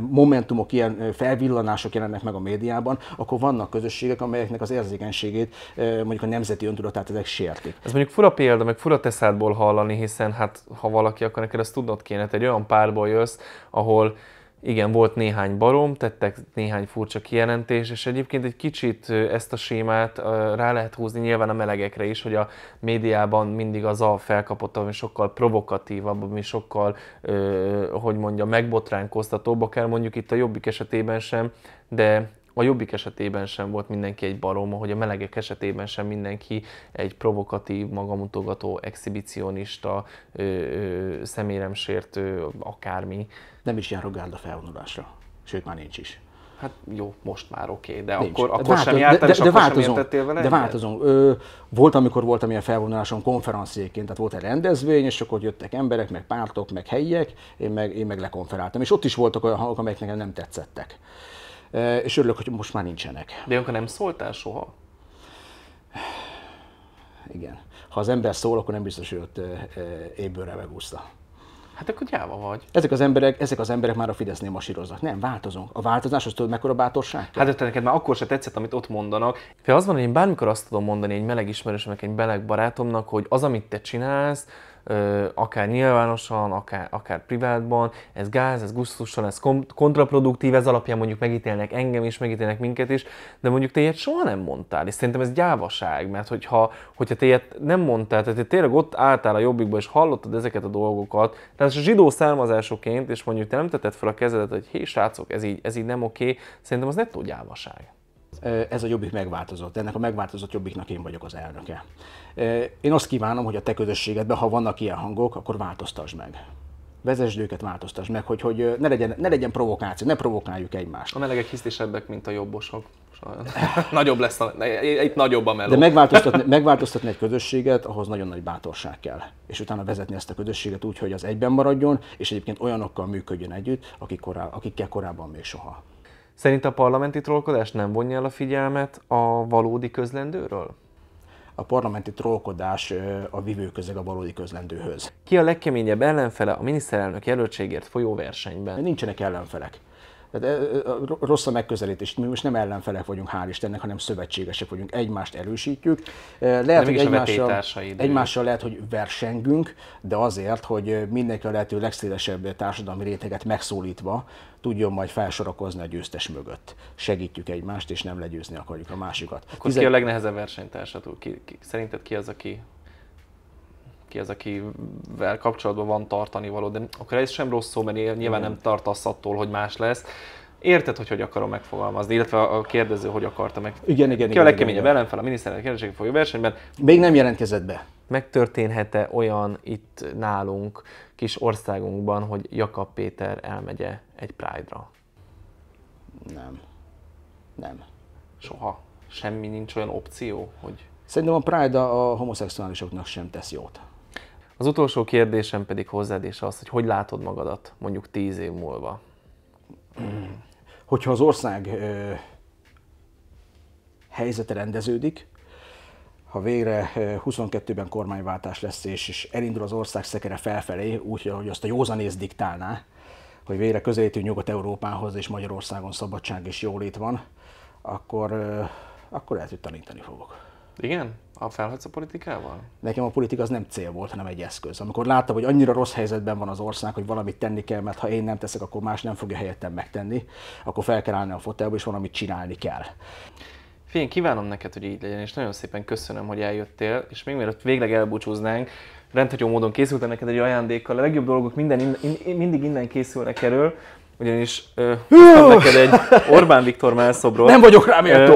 momentumok, ilyen felvillanások jelennek meg a médiában, akkor vannak közösségek, amelyeknek az érzékenységét, mondjuk a nemzeti öntudatát ezek sértik. Ez mondjuk fura példa, meg fura teszádból hallani, hiszen hát ha valaki, akkor neked ezt tudnod kéne. egy olyan párból jössz, ahol igen, volt néhány barom, tettek néhány furcsa kijelentés, és egyébként egy kicsit ezt a sémát rá lehet húzni nyilván a melegekre is, hogy a médiában mindig az a felkapott, ami sokkal provokatívabb, ami sokkal, hogy mondja, megbotránkoztatóbb, akár mondjuk itt a jobbik esetében sem, de a jobbik esetében sem volt mindenki egy barom, ahogy a melegek esetében sem mindenki egy provokatív, magamutogató, exhibicionista, ö, ö, szeméremsértő, akármi. Nem is jár rogárda felvonulásra, sőt már nincs is. Hát jó, most már oké, okay, de Nincs. akkor, akkor Változ, sem jártam, de, de, de, akkor változom, sem értettél vele De változom. Ö, volt, amikor voltam ilyen felvonuláson konferenciéként, tehát volt egy rendezvény, és akkor jöttek emberek, meg pártok, meg helyiek, én meg, én meg lekonferáltam. És ott is voltak hangok, amelyek nekem nem tetszettek és örülök, hogy most már nincsenek. De akkor nem szóltál soha? Igen. Ha az ember szól, akkor nem biztos, hogy ott ébőre megúszta. Hát akkor gyáva vagy. Ezek az emberek, ezek az emberek már a Fidesznél masíroznak. Nem, változunk. A változás az tudod, mekkora bátorság? Hát de te neked már akkor se tetszett, amit ott mondanak. Fél az van, hogy én bármikor azt tudom mondani egy meleg ismerősömnek, egy meleg barátomnak, hogy az, amit te csinálsz, akár nyilvánosan, akár, akár privátban, ez gáz, ez gusztussal, ez kontraproduktív, ez alapján mondjuk megítélnek engem is, megítélnek minket is, de mondjuk te ilyet soha nem mondtál, és szerintem ez gyávaság, mert hogyha, hogyha te ilyet nem mondtál, tehát te tényleg ott álltál a jobbikba, és hallottad ezeket a dolgokat, tehát a zsidó származásoként, és mondjuk te nem tetted fel a kezedet, hogy hé srácok, ez így, ez így nem oké, okay, szerintem az nettó gyávaság. Ez a jobbik megváltozott. Ennek a megváltozott jobbiknak én vagyok az elnöke. Én azt kívánom, hogy a te közösségedben, ha vannak ilyen hangok, akkor változtasd meg vezesd őket, változtass meg, hogy, hogy ne, legyen, ne legyen provokáció, ne provokáljuk egymást. A melegek hisztisebbek, mint a jobbosok. Nagyobb lesz, a, itt nagyobb a meló. De megváltoztatni, megváltoztatni egy közösséget, ahhoz nagyon nagy bátorság kell. És utána vezetni ezt a közösséget úgy, hogy az egyben maradjon, és egyébként olyanokkal működjön együtt, akik korá, akikkel korábban még soha. Szerint a parlamenti trollkodás nem vonja el a figyelmet a valódi közlendőről? A parlamenti trollkodás a vivő közeg a valódi közlendőhöz. Ki a legkeményebb ellenfele a miniszterelnök jelöltségért folyó versenyben? Nincsenek ellenfelek. Tehát rossz a megközelítés. Mi most nem ellenfelek vagyunk, hál' Istennek, hanem szövetségesek vagyunk. Egymást erősítjük. Lehet, hogy egymással, egymással lehet, hogy versengünk, de azért, hogy mindenki a lehető legszélesebb társadalmi réteget megszólítva tudjon majd felsorakozni a győztes mögött. Segítjük egymást, és nem legyőzni akarjuk a másikat. Akkor Tizen... ki a legnehezebb versenytársat? Ki, ki, szerinted ki az, aki ki az, akivel kapcsolatban van tartani való, de akkor ez sem rossz szó, mert nyilván nem tartasz attól, hogy más lesz, érted, hogy hogy akarom megfogalmazni, illetve a kérdező hogy akarta meg. Igen, igen, Ki a legkeményebb ellenfel a miniszterelnök kérdések folyó versenyben. Még nem jelentkezett be. Megtörténhet-e olyan itt nálunk, kis országunkban, hogy Jakab Péter elmegye egy Pride-ra? Nem. Nem. Soha? Semmi nincs olyan opció, hogy... Szerintem a Pride a, homoszexuálisoknak sem tesz jót. Az utolsó kérdésem pedig hozzád és az, hogy hogy látod magadat mondjuk tíz év múlva? Hogyha az ország ö, helyzete rendeződik, ha végre 22-ben kormányváltás lesz, és, és elindul az ország szekere felfelé, úgy, hogy azt a józanész diktálná, hogy végre közelítő Nyugat-Európához és Magyarországon szabadság és jólét van, akkor, akkor lehet, hogy tanítani fogok. Igen? A felhagysz a politikával? Nekem a politika az nem cél volt, hanem egy eszköz. Amikor láttam, hogy annyira rossz helyzetben van az ország, hogy valamit tenni kell, mert ha én nem teszek, akkor más nem fogja helyettem megtenni, akkor fel kell állni a fotelbe, és valamit csinálni kell. Fény, kívánom neked, hogy így legyen, és nagyon szépen köszönöm, hogy eljöttél, és még mielőtt végleg elbúcsúznánk, rendhagyó módon készültem neked egy ajándékkal. A legjobb dolgok minden, in, in, mindig innen készülnek erről, ugyanis ö, neked egy Orbán Viktor melszobról. Nem vagyok rá méltó.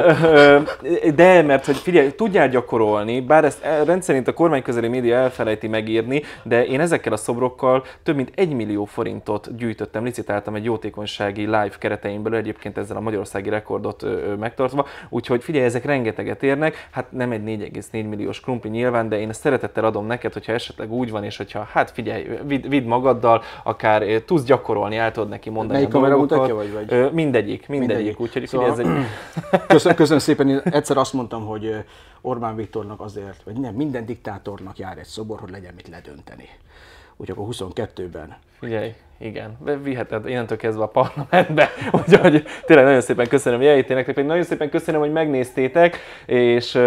De, mert hogy figyelj, tudjál gyakorolni, bár ezt eh, rendszerint a kormány közeli média elfelejti megírni, de én ezekkel a szobrokkal több mint egy millió forintot gyűjtöttem, licitáltam egy jótékonysági live keretein belül, egyébként ezzel a magyarországi rekordot megtartva, úgyhogy figyelj, ezek rengeteget érnek, hát nem egy 4,4 milliós krumpli nyilván, de én ezt szeretettel adom neked, hogyha esetleg úgy van, és hogyha hát figyelj, vidd vid magaddal, akár eh, tudsz gyakorolni, el tudod neki mondani, mondani. Melyik kamera mutatja, vagy? vagy? Ö, mindegyik, mindegyik, mindegyik. úgyhogy szóval... ez egy... köszönöm, köszönöm szépen, én egyszer azt mondtam, hogy Orbán Viktornak azért, vagy nem, minden diktátornak jár egy szobor, hogy legyen mit ledönteni. Úgyhogy akkor 22-ben. Figyelj, igen, viheted innentől kezdve a parlamentbe. Úgyhogy tényleg nagyon szépen köszönöm jelentének, pedig nagyon szépen köszönöm, hogy megnéztétek, és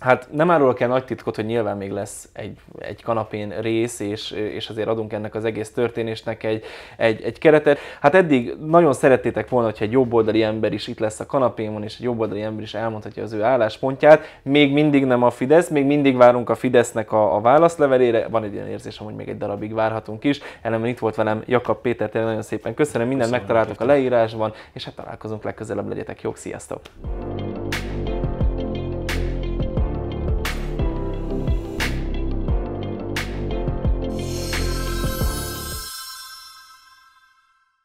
Hát nem árulok el nagy titkot, hogy nyilván még lesz egy, egy kanapén rész, és, és azért adunk ennek az egész történésnek egy, egy, egy keretet. Hát eddig nagyon szerettétek volna, hogyha egy jobboldali ember is itt lesz a kanapémon, és egy jobboldali ember is elmondhatja az ő álláspontját. Még mindig nem a Fidesz, még mindig várunk a Fidesznek a, a válaszlevelére. Van egy ilyen érzésem, hogy még egy darabig várhatunk is. Ellenben itt volt velem Jakab Péter, tényleg nagyon szépen köszönöm, mindent megtaláltok a leírásban, és hát találkozunk legközelebb, legyetek jók, sziasztok!